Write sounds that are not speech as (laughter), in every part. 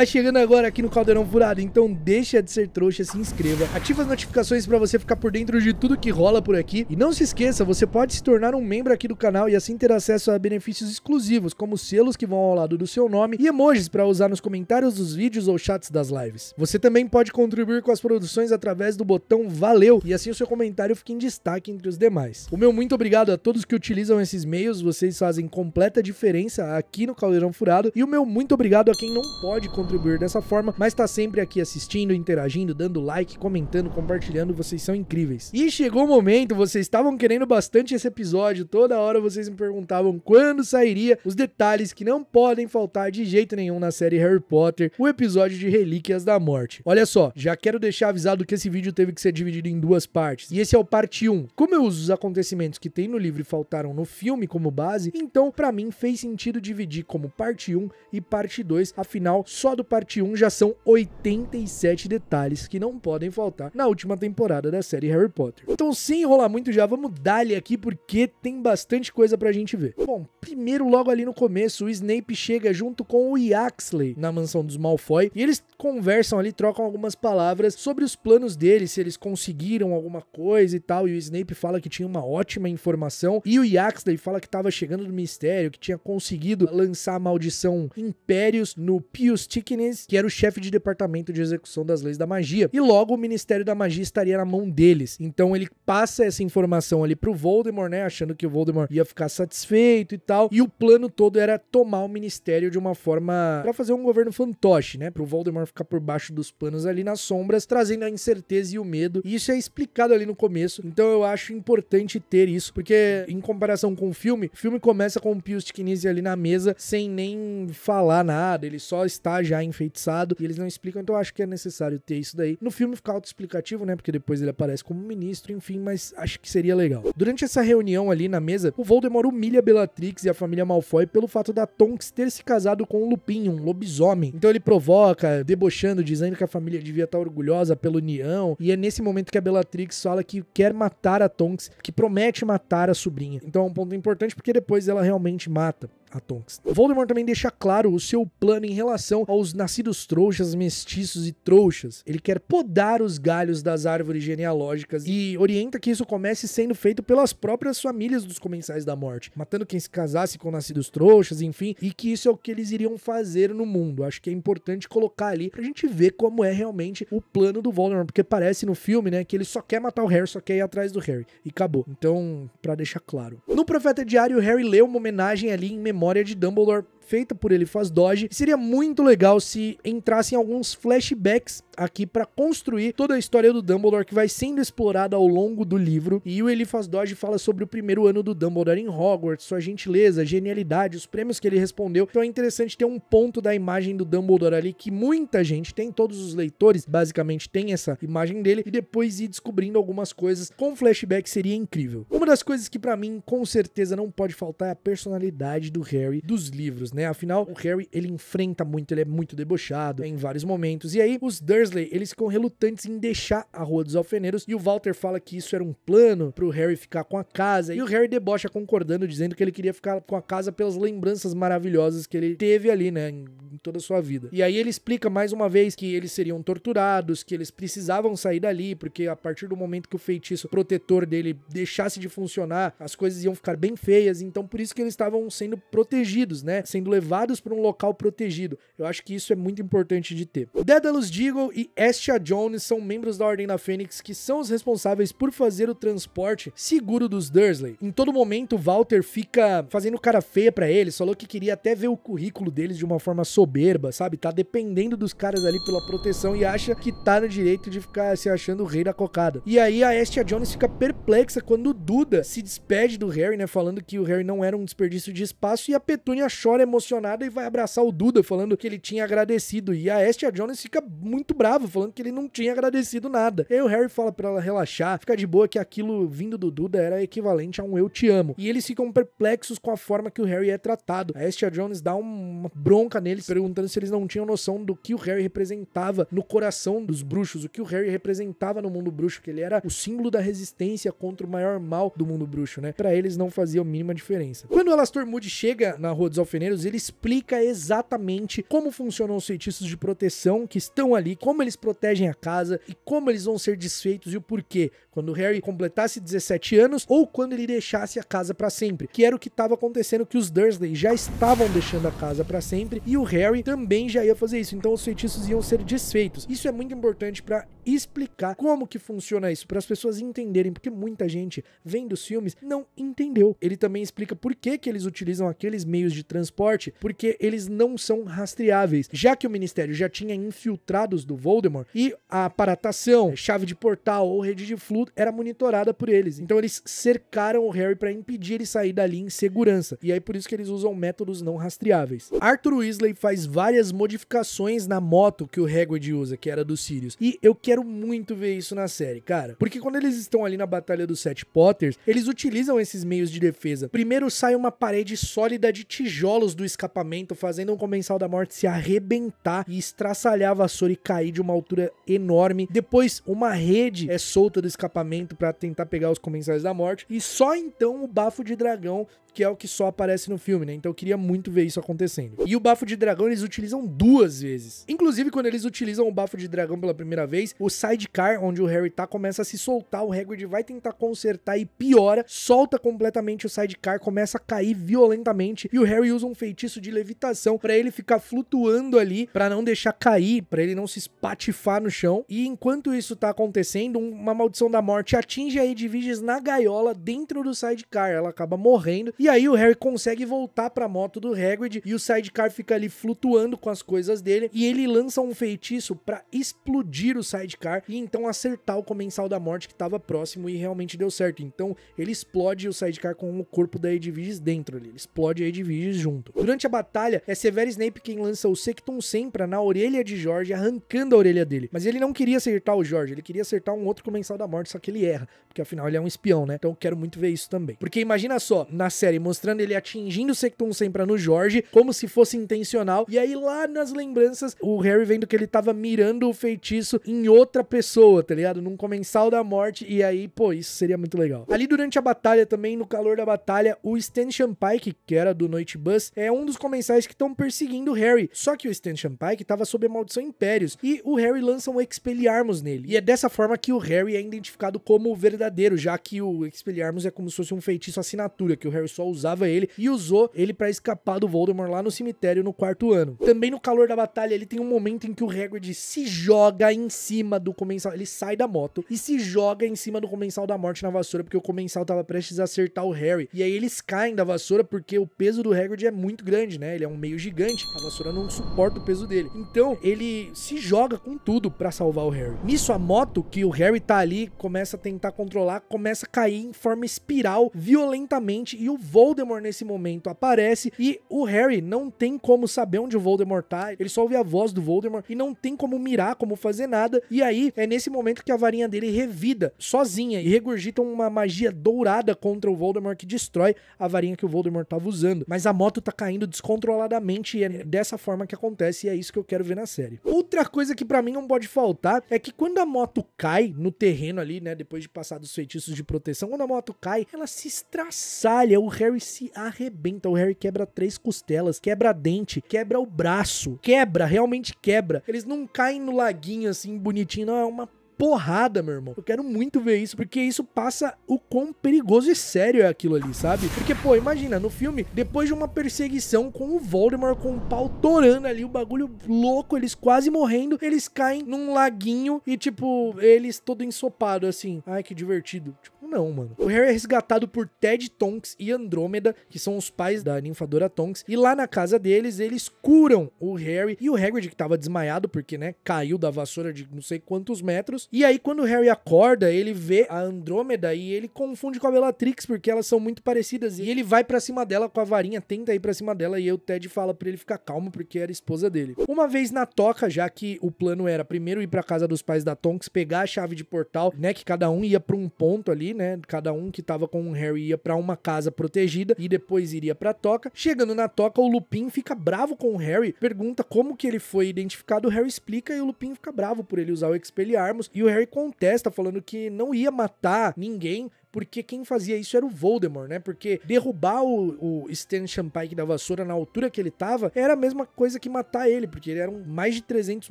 Tá chegando agora aqui no Caldeirão Furado, então deixa de ser trouxa, se inscreva, ativa as notificações para você ficar por dentro de tudo que rola por aqui. E não se esqueça, você pode se tornar um membro aqui do canal e assim ter acesso a benefícios exclusivos, como selos que vão ao lado do seu nome e emojis para usar nos comentários dos vídeos ou chats das lives. Você também pode contribuir com as produções através do botão Valeu e assim o seu comentário fica em destaque entre os demais. O meu muito obrigado a todos que utilizam esses meios, vocês fazem completa diferença aqui no Caldeirão Furado e o meu muito obrigado a quem não pode contribuir contribuir dessa forma, mas tá sempre aqui assistindo, interagindo, dando like, comentando, compartilhando, vocês são incríveis. E chegou o momento, vocês estavam querendo bastante esse episódio, toda hora vocês me perguntavam quando sairia os detalhes que não podem faltar de jeito nenhum na série Harry Potter, o episódio de Relíquias da Morte. Olha só, já quero deixar avisado que esse vídeo teve que ser dividido em duas partes, e esse é o parte 1. Como eu uso os acontecimentos que tem no livro e faltaram no filme como base, então para mim fez sentido dividir como parte 1 e parte 2, afinal só do parte 1, já são 87 detalhes que não podem faltar na última temporada da série Harry Potter. Então, sem enrolar muito já, vamos dar-lhe aqui porque tem bastante coisa pra gente ver. Bom, primeiro logo ali no começo, o Snape chega junto com o Yaxley na mansão dos Malfoy e eles conversam ali, trocam algumas palavras sobre os planos deles, se eles conseguiram alguma coisa e tal, e o Snape fala que tinha uma ótima informação e o Yaxley fala que estava chegando do mistério, que tinha conseguido lançar a maldição Impérios no Pius T Sickness, que era o chefe de departamento de execução das leis da magia. E logo o Ministério da Magia estaria na mão deles. Então ele passa essa informação ali pro Voldemort, né? Achando que o Voldemort ia ficar satisfeito e tal. E o plano todo era tomar o Ministério de uma forma. para fazer um governo fantoche, né? Pro Voldemort ficar por baixo dos panos ali nas sombras, trazendo a incerteza e o medo. E isso é explicado ali no começo. Então eu acho importante ter isso, porque em comparação com o filme, o filme começa com o Pius Ticinese ali na mesa sem nem falar nada. Ele só está já enfeitiçado e eles não explicam, então acho que é necessário ter isso daí. No filme fica autoexplicativo, né? Porque depois ele aparece como ministro, enfim, mas acho que seria legal. Durante essa reunião ali na mesa, o Voldemort humilha Bellatrix e a família Malfoy pelo fato da Tonks ter se casado com o Lupin, um lobisomem. Então ele provoca, debochando, dizendo que a família devia estar orgulhosa pela união, e é nesse momento que a Bellatrix fala que quer matar a Tonks, que promete matar a sobrinha. Então é um ponto importante porque depois ela realmente mata a Tonks. Voldemort também deixa claro o seu plano em relação aos nascidos trouxas, mestiços e trouxas. Ele quer podar os galhos das árvores genealógicas e orienta que isso comece sendo feito pelas próprias famílias dos comensais da morte, matando quem se casasse com nascidos trouxas, enfim, e que isso é o que eles iriam fazer no mundo. Acho que é importante colocar ali pra gente ver como é realmente o plano do Voldemort, porque parece no filme, né, que ele só quer matar o Harry, só quer ir atrás do Harry. E acabou. Então, para deixar claro. No Profeta Diário, o Harry lê uma homenagem ali em memória memória de Dumbledore feita por ele faz Dodge Seria muito legal se entrassem alguns flashbacks aqui para construir toda a história do Dumbledore que vai sendo explorada ao longo do livro. E o faz Dodge fala sobre o primeiro ano do Dumbledore em Hogwarts, sua gentileza, genialidade, os prêmios que ele respondeu. Então é interessante ter um ponto da imagem do Dumbledore ali que muita gente tem, todos os leitores basicamente tem essa imagem dele e depois ir descobrindo algumas coisas com flashback seria incrível. Uma das coisas que para mim com certeza não pode faltar é a personalidade do Harry dos livros, né? né? Afinal, o Harry, ele enfrenta muito, ele é muito debochado em vários momentos. E aí, os Dursley, eles ficam relutantes em deixar a Rua dos Alfeneiros e o Walter fala que isso era um plano pro Harry ficar com a casa. E o Harry debocha concordando, dizendo que ele queria ficar com a casa pelas lembranças maravilhosas que ele teve ali, né? Em, em toda a sua vida. E aí ele explica mais uma vez que eles seriam torturados, que eles precisavam sair dali, porque a partir do momento que o feitiço protetor dele deixasse de funcionar, as coisas iam ficar bem feias. Então, por isso que eles estavam sendo protegidos, né? Sendo levados para um local protegido. Eu acho que isso é muito importante de ter. O Daedalus Deagle e Estia Jones são membros da Ordem da Fênix que são os responsáveis por fazer o transporte seguro dos Dursley. Em todo momento, Walter fica fazendo cara feia para eles, falou que queria até ver o currículo deles de uma forma soberba, sabe? Tá dependendo dos caras ali pela proteção e acha que tá no direito de ficar se achando o rei da cocada. E aí a Estia Jones fica perplexa quando Duda se despede do Harry, né? Falando que o Harry não era um desperdício de espaço e a Petúnia chora emocionalmente emocionada e vai abraçar o Duda falando que ele tinha agradecido. E a Estia Jones fica muito brava, falando que ele não tinha agradecido nada. E aí o Harry fala para ela relaxar, fica de boa que aquilo vindo do Duda era equivalente a um eu te amo. E eles ficam perplexos com a forma que o Harry é tratado. A Estia Jones dá uma bronca neles, perguntando se eles não tinham noção do que o Harry representava no coração dos bruxos, o que o Harry representava no mundo bruxo, que ele era o símbolo da resistência contra o maior mal do mundo bruxo, né? Para eles não fazia a mínima diferença. Quando o Alastor Moody chega na Rua dos Alfeneiros, ele explica exatamente como funcionam os feitiços de proteção que estão ali, como eles protegem a casa e como eles vão ser desfeitos e o porquê quando Harry completasse 17 anos ou quando ele deixasse a casa para sempre, que era o que estava acontecendo que os Dursley já estavam deixando a casa para sempre e o Harry também já ia fazer isso. Então os feitiços iam ser desfeitos. Isso é muito importante para explicar como que funciona isso para as pessoas entenderem, porque muita gente vendo os filmes não entendeu. Ele também explica por que que eles utilizam aqueles meios de transporte porque eles não são rastreáveis, já que o Ministério já tinha infiltrados do Voldemort e a aparatação, é, chave de portal ou rede de fluxo era monitorada por eles. Então eles cercaram o Harry para impedir ele sair dali em segurança. E aí por isso que eles usam métodos não rastreáveis. Arthur Weasley faz várias modificações na moto que o Hagrid usa, que era do Sirius. E eu quero muito ver isso na série, cara. Porque quando eles estão ali na Batalha dos Sete Potters, eles utilizam esses meios de defesa. Primeiro sai uma parede sólida de tijolos do escapamento, fazendo um comensal da morte se arrebentar e estraçalhar a vassoura e cair de uma altura enorme. Depois, uma rede é solta do escapamento para tentar pegar os comensais da morte. E só então o bafo de dragão que é o que só aparece no filme, né? Então eu queria muito ver isso acontecendo. E o bafo de dragão eles utilizam duas vezes. Inclusive, quando eles utilizam o bafo de dragão pela primeira vez, o sidecar, onde o Harry tá, começa a se soltar, o Hagrid vai tentar consertar e piora, solta completamente o sidecar, começa a cair violentamente e o Harry usa um feitiço de levitação para ele ficar flutuando ali, para não deixar cair, para ele não se espatifar no chão. E enquanto isso tá acontecendo, uma maldição da morte atinge a Edviges na gaiola dentro do sidecar, ela acaba morrendo e aí o Harry consegue voltar pra moto do Hagrid e o sidecar fica ali flutuando com as coisas dele e ele lança um feitiço para explodir o sidecar e então acertar o comensal da morte que estava próximo e realmente deu certo. Então ele explode o sidecar com o corpo da Edviges dentro ali, ele explode a Edviges junto. Durante a batalha é Severo Snape quem lança o Sectum Sempra na orelha de Jorge, arrancando a orelha dele. Mas ele não queria acertar o Jorge, ele queria acertar um outro comensal da morte, só que ele erra porque afinal ele é um espião, né? Então eu quero muito ver isso também. Porque imagina só, na série mostrando ele atingindo o Sectum Sempra no Jorge, como se fosse intencional, e aí lá nas lembranças, o Harry vendo que ele tava mirando o feitiço em outra pessoa, tá ligado? Num comensal da morte, e aí, pô, isso seria muito legal. Ali durante a batalha também, no calor da batalha, o Stan Pike, que era do Noite Bus, é um dos comensais que estão perseguindo o Harry. Só que o Stan Pike tava sob a maldição Impérios, e o Harry lança um Expelliarmus nele. E é dessa forma que o Harry é identificado como o verdadeiro verdadeiro, já que o Expelliarmus é como se fosse um feitiço assinatura, que o Harry só usava ele e usou ele para escapar do Voldemort lá no cemitério no quarto ano. Também no calor da batalha, ele tem um momento em que o Hagrid se joga em cima do comensal, ele sai da moto e se joga em cima do comensal da morte na vassoura, porque o comensal tava prestes a acertar o Harry. E aí eles caem da vassoura porque o peso do Hagrid é muito grande, né? Ele é um meio gigante, a vassoura não suporta o peso dele. Então, ele se joga com tudo para salvar o Harry. Nisso a moto que o Harry tá ali começa a tentar controlar, começa a cair em forma espiral violentamente e o Voldemort nesse momento aparece e o Harry não tem como saber onde o Voldemort tá, ele só ouve a voz do Voldemort e não tem como mirar, como fazer nada. E aí é nesse momento que a varinha dele revida sozinha e regurgita uma magia dourada contra o Voldemort que destrói a varinha que o Voldemort tava usando. Mas a moto tá caindo descontroladamente e é dessa forma que acontece e é isso que eu quero ver na série. Outra coisa que para mim não pode faltar é que quando a moto cai no terreno ali, né, depois de passar dos feitiços de proteção. Quando a moto cai, ela se estraçalha, o Harry se arrebenta, o Harry quebra três costelas, quebra dente, quebra o braço, quebra, realmente quebra. Eles não caem no laguinho assim bonitinho, não, é uma porrada, meu irmão. Eu quero muito ver isso, porque isso passa o quão perigoso e sério é aquilo ali, sabe? Porque, pô, imagina, no filme, depois de uma perseguição com o Voldemort, com o pau torando ali, o bagulho louco, eles quase morrendo, eles caem num laguinho e, tipo, eles todo ensopado, assim. Ai, que divertido. Tipo, não, mano. O Harry é resgatado por Ted Tonks e Andrômeda, que são os pais da ninfadora Tonks, e lá na casa deles eles curam o Harry e o Hagrid que tava desmaiado porque, né, caiu da vassoura de não sei quantos metros. E aí quando o Harry acorda, ele vê a Andrômeda e ele confunde com a Bellatrix porque elas são muito parecidas e ele vai para cima dela com a varinha, tenta ir para cima dela e o Ted fala para ele ficar calmo porque era esposa dele. Uma vez na toca, já que o plano era primeiro ir para casa dos pais da Tonks, pegar a chave de portal, né, que cada um ia para um ponto ali, né? Cada um que tava com o Harry ia para uma casa protegida e depois iria pra toca. Chegando na toca, o Lupin fica bravo com o Harry, pergunta como que ele foi identificado, o Harry explica e o Lupin fica bravo por ele usar o Expelliarmus e o Harry contesta falando que não ia matar ninguém, porque quem fazia isso era o Voldemort, né? Porque derrubar o, o Stan Champike da vassoura na altura que ele tava era a mesma coisa que matar ele, porque ele era um, mais de 300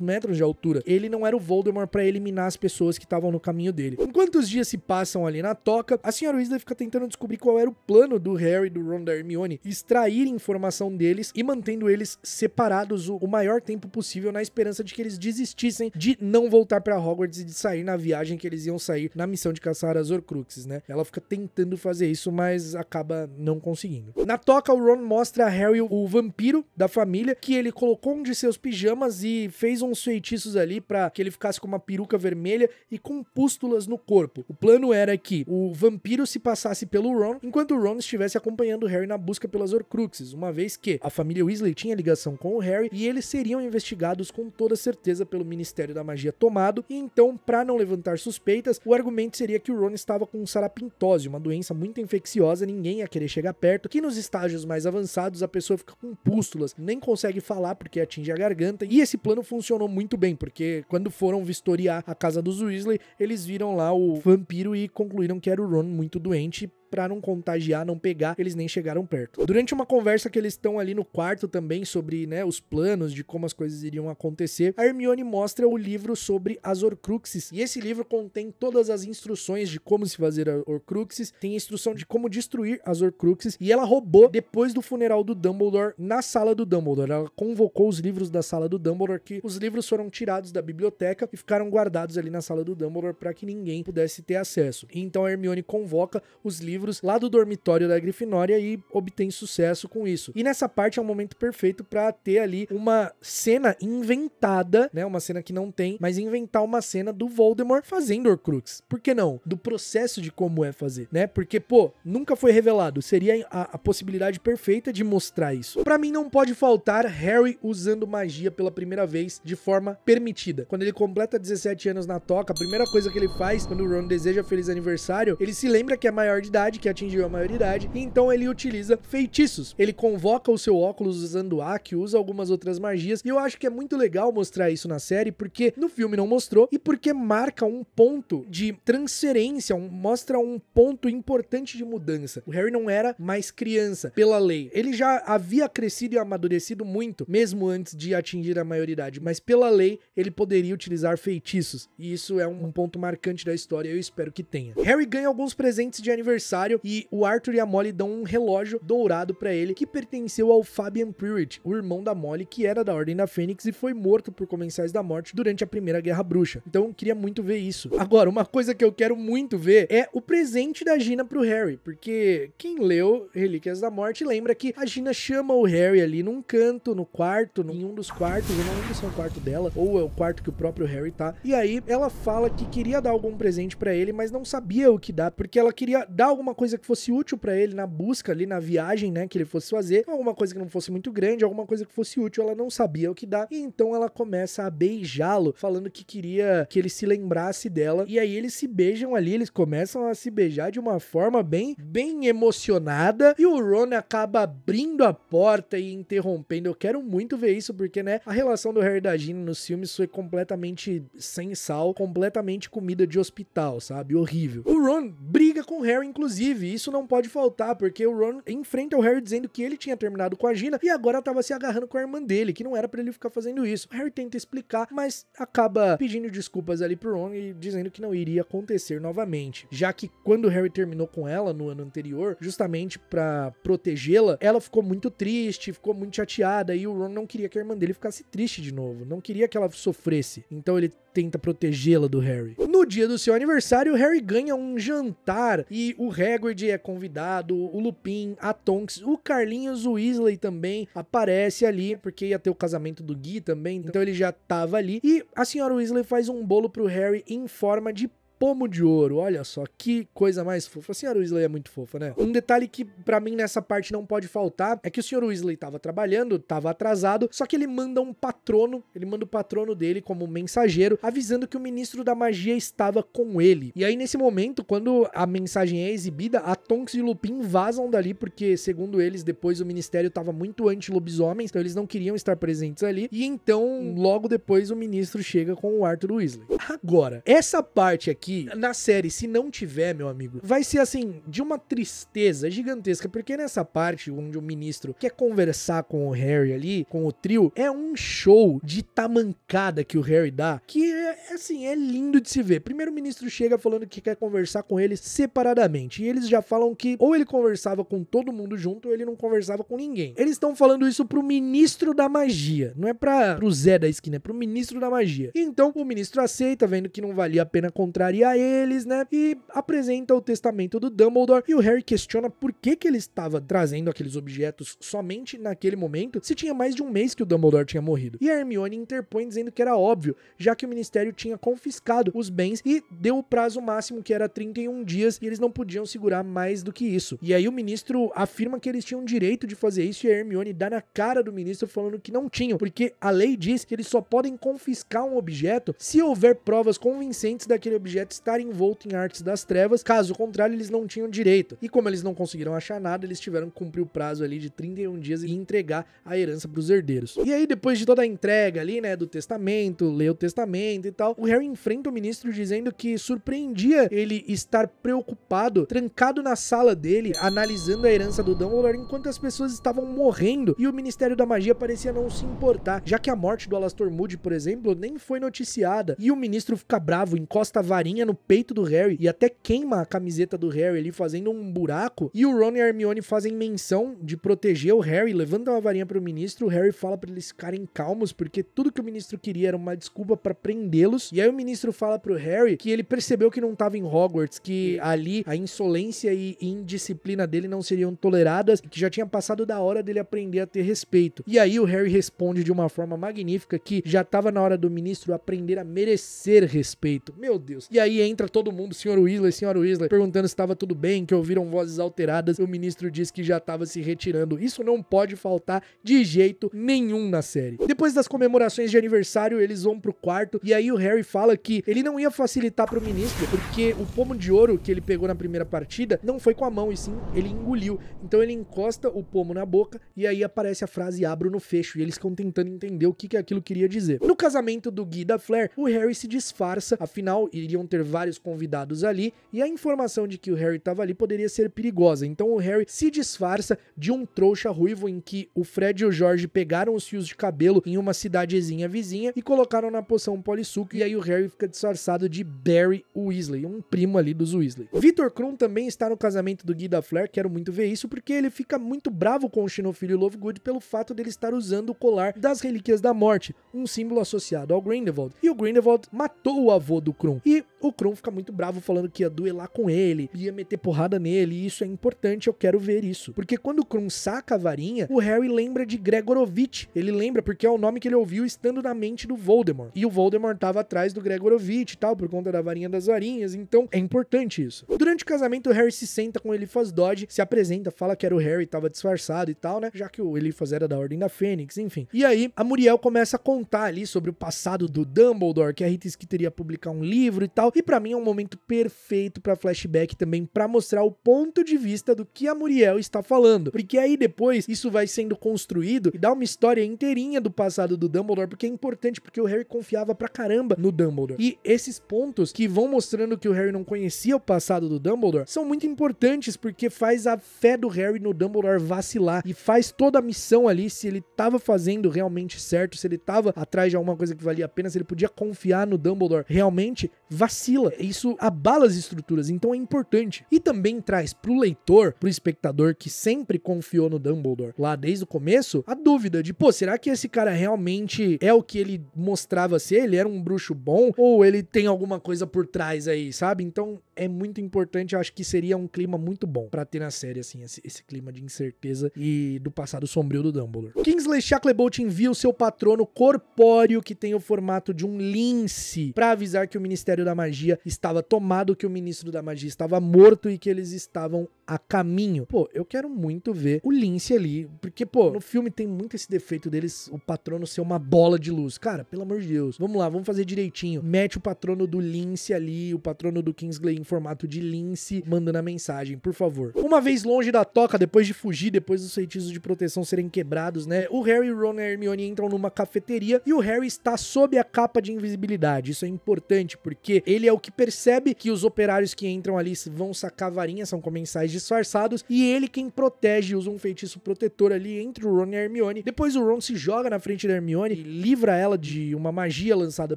metros de altura. Ele não era o Voldemort para eliminar as pessoas que estavam no caminho dele. Enquanto os dias se passam ali na toca, a senhora Weasley fica tentando descobrir qual era o plano do Harry, do Ron, da Hermione, extrair informação deles e mantendo eles separados o, o maior tempo possível na esperança de que eles desistissem de não voltar para Hogwarts e de sair na viagem que eles iam sair na missão de caçar as Horcruxes, né? Ela fica tentando fazer isso, mas acaba não conseguindo. Na toca, o Ron mostra a Harry o vampiro da família, que ele colocou um de seus pijamas e fez uns feitiços ali para que ele ficasse com uma peruca vermelha e com pústulas no corpo. O plano era que o vampiro se passasse pelo Ron, enquanto o Ron estivesse acompanhando Harry na busca pelas Horcruxes, uma vez que a família Weasley tinha ligação com o Harry e eles seriam investigados com toda certeza pelo Ministério da Magia tomado, e então, para não levantar suspeitas, o argumento seria que o Ron estava com um sarapinho uma doença muito infecciosa, ninguém ia querer chegar perto. Que nos estágios mais avançados a pessoa fica com pústulas, nem consegue falar porque atinge a garganta. E esse plano funcionou muito bem, porque quando foram vistoriar a casa dos Weasley, eles viram lá o vampiro e concluíram que era o Ron muito doente para não contagiar, não pegar, eles nem chegaram perto. Durante uma conversa que eles estão ali no quarto também sobre, né, os planos de como as coisas iriam acontecer, a Hermione mostra o livro sobre as Horcruxes. E esse livro contém todas as instruções de como se fazer Horcruxes, tem a instrução de como destruir as Horcruxes e ela roubou depois do funeral do Dumbledore na sala do Dumbledore. Ela convocou os livros da sala do Dumbledore que os livros foram tirados da biblioteca e ficaram guardados ali na sala do Dumbledore para que ninguém pudesse ter acesso. Então a Hermione convoca os livros livros lá do dormitório da Grifinória e obtém sucesso com isso. E nessa parte é o um momento perfeito para ter ali uma cena inventada, né? Uma cena que não tem, mas inventar uma cena do Voldemort fazendo Horcrux. Por que não? Do processo de como é fazer, né? Porque, pô, nunca foi revelado. Seria a, a possibilidade perfeita de mostrar isso. Para mim, não pode faltar Harry usando magia pela primeira vez de forma permitida. Quando ele completa 17 anos na toca, a primeira coisa que ele faz quando o Ron deseja feliz aniversário, ele se lembra que é maior de idade idade, que atingiu a maioridade, e então ele utiliza feitiços. Ele convoca o seu óculos usando a que usa algumas outras magias, e eu acho que é muito legal mostrar isso na série, porque no filme não mostrou, e porque marca um ponto de transferência, um, mostra um ponto importante de mudança. O Harry não era mais criança, pela lei. Ele já havia crescido e amadurecido muito, mesmo antes de atingir a maioridade, mas pela lei ele poderia utilizar feitiços, e isso é um ponto marcante da história, eu espero que tenha. Harry ganha alguns presentes de aniversário, e o Arthur e a Molly dão um relógio dourado para ele que pertenceu ao Fabian Pruitt, o irmão da Molly, que era da Ordem da Fênix e foi morto por comensais da morte durante a Primeira Guerra Bruxa. Então eu queria muito ver isso. Agora, uma coisa que eu quero muito ver é o presente da Gina pro Harry, porque quem leu Relíquias da Morte lembra que a Gina chama o Harry ali num canto, no quarto, em um dos quartos, eu não lembro se é o quarto dela ou é o quarto que o próprio Harry tá. E aí ela fala que queria dar algum presente para ele, mas não sabia o que dar, porque ela queria dar alguma alguma coisa que fosse útil para ele na busca ali, na viagem, né, que ele fosse fazer, alguma coisa que não fosse muito grande, alguma coisa que fosse útil, ela não sabia o que dar, e então ela começa a beijá-lo, falando que queria que ele se lembrasse dela, e aí eles se beijam ali, eles começam a se beijar de uma forma bem, bem emocionada, e o Ron acaba abrindo a porta e interrompendo, eu quero muito ver isso, porque, né, a relação do Harry e da Gina nos filmes foi completamente sem sal, completamente comida de hospital, sabe, horrível. O Ron briga com o Harry, inclusive, Inclusive, isso não pode faltar, porque o Ron enfrenta o Harry dizendo que ele tinha terminado com a Gina e agora tava se agarrando com a irmã dele, que não era para ele ficar fazendo isso. O Harry tenta explicar, mas acaba pedindo desculpas ali pro Ron e dizendo que não iria acontecer novamente. Já que quando o Harry terminou com ela no ano anterior, justamente para protegê-la, ela ficou muito triste, ficou muito chateada e o Ron não queria que a irmã dele ficasse triste de novo, não queria que ela sofresse. Então ele tenta protegê-la do Harry. No dia do seu aniversário, o Harry ganha um jantar e o Harry Hagrid é convidado, o Lupin, a Tonks, o Carlinhos Weasley também aparece ali, porque ia ter o casamento do Gui também, então ele já tava ali. E a senhora Weasley faz um bolo pro Harry em forma de pomo de ouro. Olha só, que coisa mais fofa. A senhora Weasley é muito fofa, né? Um detalhe que para mim nessa parte não pode faltar é que o senhor Weasley tava trabalhando, tava atrasado, só que ele manda um patrono, ele manda o patrono dele como mensageiro, avisando que o ministro da magia estava com ele. E aí nesse momento, quando a mensagem é exibida, a Tonks e o Lupin vazam dali porque, segundo eles, depois o ministério tava muito anti-lobisomens, então eles não queriam estar presentes ali. E então, logo depois, o ministro chega com o Arthur Weasley. Agora, essa parte aqui aqui, na série, se não tiver, meu amigo, vai ser assim, de uma tristeza gigantesca, porque nessa parte onde o ministro quer conversar com o Harry ali, com o trio, é um show de tamancada que o Harry dá, que é, é assim, é lindo de se ver. Primeiro o ministro chega falando que quer conversar com eles separadamente, e eles já falam que ou ele conversava com todo mundo junto, ou ele não conversava com ninguém. Eles estão falando isso pro ministro da magia, não é para pro Zé da esquina, é pro ministro da magia. Então o ministro aceita, vendo que não valia a pena contrariar a eles, né? E apresenta o testamento do Dumbledore e o Harry questiona por que que ele estava trazendo aqueles objetos somente naquele momento, se tinha mais de um mês que o Dumbledore tinha morrido. E a Hermione interpõe dizendo que era óbvio, já que o ministério tinha confiscado os bens e deu o prazo máximo que era 31 dias e eles não podiam segurar mais do que isso. E aí o ministro afirma que eles tinham direito de fazer isso e a Hermione dá na cara do ministro falando que não tinham, porque a lei diz que eles só podem confiscar um objeto se houver provas convincentes daquele objeto estar envolto em artes das trevas, caso contrário, eles não tinham direito. E como eles não conseguiram achar nada, eles tiveram que cumprir o prazo ali de 31 dias e entregar a herança para os herdeiros. E aí, depois de toda a entrega ali, né, do testamento, ler o testamento e tal, o Harry enfrenta o ministro dizendo que surpreendia ele estar preocupado, trancado na sala dele, analisando a herança do Dumbledore enquanto as pessoas estavam morrendo e o Ministério da Magia parecia não se importar, já que a morte do Alastor Moody, por exemplo, nem foi noticiada. E o ministro fica bravo, encosta a varinha no peito do Harry e até queima a camiseta do Harry ali, fazendo um buraco. E o Ron e a Hermione fazem menção de proteger o Harry, levantam a varinha pro ministro. O Harry fala para eles ficarem calmos, porque tudo que o ministro queria era uma desculpa para prendê-los. E aí o ministro fala pro Harry que ele percebeu que não tava em Hogwarts, que ali a insolência e indisciplina dele não seriam toleradas, e que já tinha passado da hora dele aprender a ter respeito. E aí o Harry responde de uma forma magnífica que já tava na hora do ministro aprender a merecer respeito. Meu Deus. E aí aí entra todo mundo, senhor Weasley, senhora Weasley, perguntando se estava tudo bem, que ouviram vozes alteradas. O ministro diz que já estava se retirando. Isso não pode faltar de jeito nenhum na série. Depois das comemorações de aniversário, eles vão pro quarto e aí o Harry fala que ele não ia facilitar pro ministro, porque o pomo de ouro que ele pegou na primeira partida não foi com a mão, e sim ele engoliu. Então ele encosta o pomo na boca e aí aparece a frase abro no fecho e eles ficam tentando entender o que, que aquilo queria dizer. No casamento do Gui da Flair, o Harry se disfarça, afinal iriam ter vários convidados ali e a informação de que o Harry estava ali poderia ser perigosa. Então o Harry se disfarça de um trouxa ruivo em que o Fred e o Jorge pegaram os fios de cabelo em uma cidadezinha vizinha e colocaram na poção polissuco e aí o Harry fica disfarçado de Barry Weasley, um primo ali dos Weasley. Victor Krum também está no casamento do Guida Flair, quero muito ver isso porque ele fica muito bravo com o Xenofilho Lovegood pelo fato dele estar usando o colar das Relíquias da Morte, um símbolo associado ao Grindelwald. E o Grindelwald matou o avô do Krum. E o Kron fica muito bravo falando que ia duelar com ele, ia meter porrada nele, e isso é importante, eu quero ver isso. Porque quando o Kron saca a varinha, o Harry lembra de Gregorovitch. Ele lembra porque é o nome que ele ouviu estando na mente do Voldemort. E o Voldemort estava atrás do Gregorovitch e tal, por conta da varinha das varinhas, então é importante isso. Durante o casamento, o Harry se senta com Elifaz Dodge, se apresenta, fala que era o Harry, estava disfarçado e tal, né? Já que o Elifaz era da Ordem da Fênix, enfim. E aí, a Muriel começa a contar ali sobre o passado do Dumbledore, que a Rita Skeeter ia publicar um livro e tal, e para mim é um momento perfeito para flashback também para mostrar o ponto de vista do que a Muriel está falando, porque aí depois isso vai sendo construído e dá uma história inteirinha do passado do Dumbledore, porque é importante porque o Harry confiava pra caramba no Dumbledore. E esses pontos que vão mostrando que o Harry não conhecia o passado do Dumbledore são muito importantes porque faz a fé do Harry no Dumbledore vacilar e faz toda a missão ali se ele tava fazendo realmente certo, se ele tava atrás de alguma coisa que valia a pena, se ele podia confiar no Dumbledore realmente vacilar oscila, isso abala as estruturas, então é importante. E também traz pro leitor, pro espectador que sempre confiou no Dumbledore lá desde o começo, a dúvida de, pô, será que esse cara realmente é o que ele mostrava ser? Ele era um bruxo bom? Ou ele tem alguma coisa por trás aí, sabe? Então é muito importante. Eu acho que seria um clima muito bom para ter na série, assim, esse, esse, clima de incerteza e do passado sombrio do Dumbledore. Kingsley Shacklebolt envia o seu patrono corpóreo, que tem o formato de um lince, para avisar que o Ministério da Magia estava tomado, que o Ministro da Magia estava morto e que eles estavam a caminho. Pô, eu quero muito ver o Lince ali, porque, pô, no filme tem muito esse defeito deles, o patrono ser uma bola de luz. Cara, pelo amor de Deus, vamos lá, vamos fazer direitinho. Mete o patrono do Lince ali, o patrono do Kingsley em formato de Lince, mandando a mensagem, por favor. Uma vez longe da toca, depois de fugir, depois dos feitiços de proteção serem quebrados, né? O Harry, Ron e Hermione entram numa cafeteria e o Harry está sob a capa de invisibilidade. Isso é importante porque ele é o que percebe que os operários que entram ali vão sacar varinha, são comensais de disfarçados e ele quem protege usa um feitiço protetor ali entre o Ron e a Hermione. Depois o Ron se joga na frente da Hermione e livra ela de uma magia lançada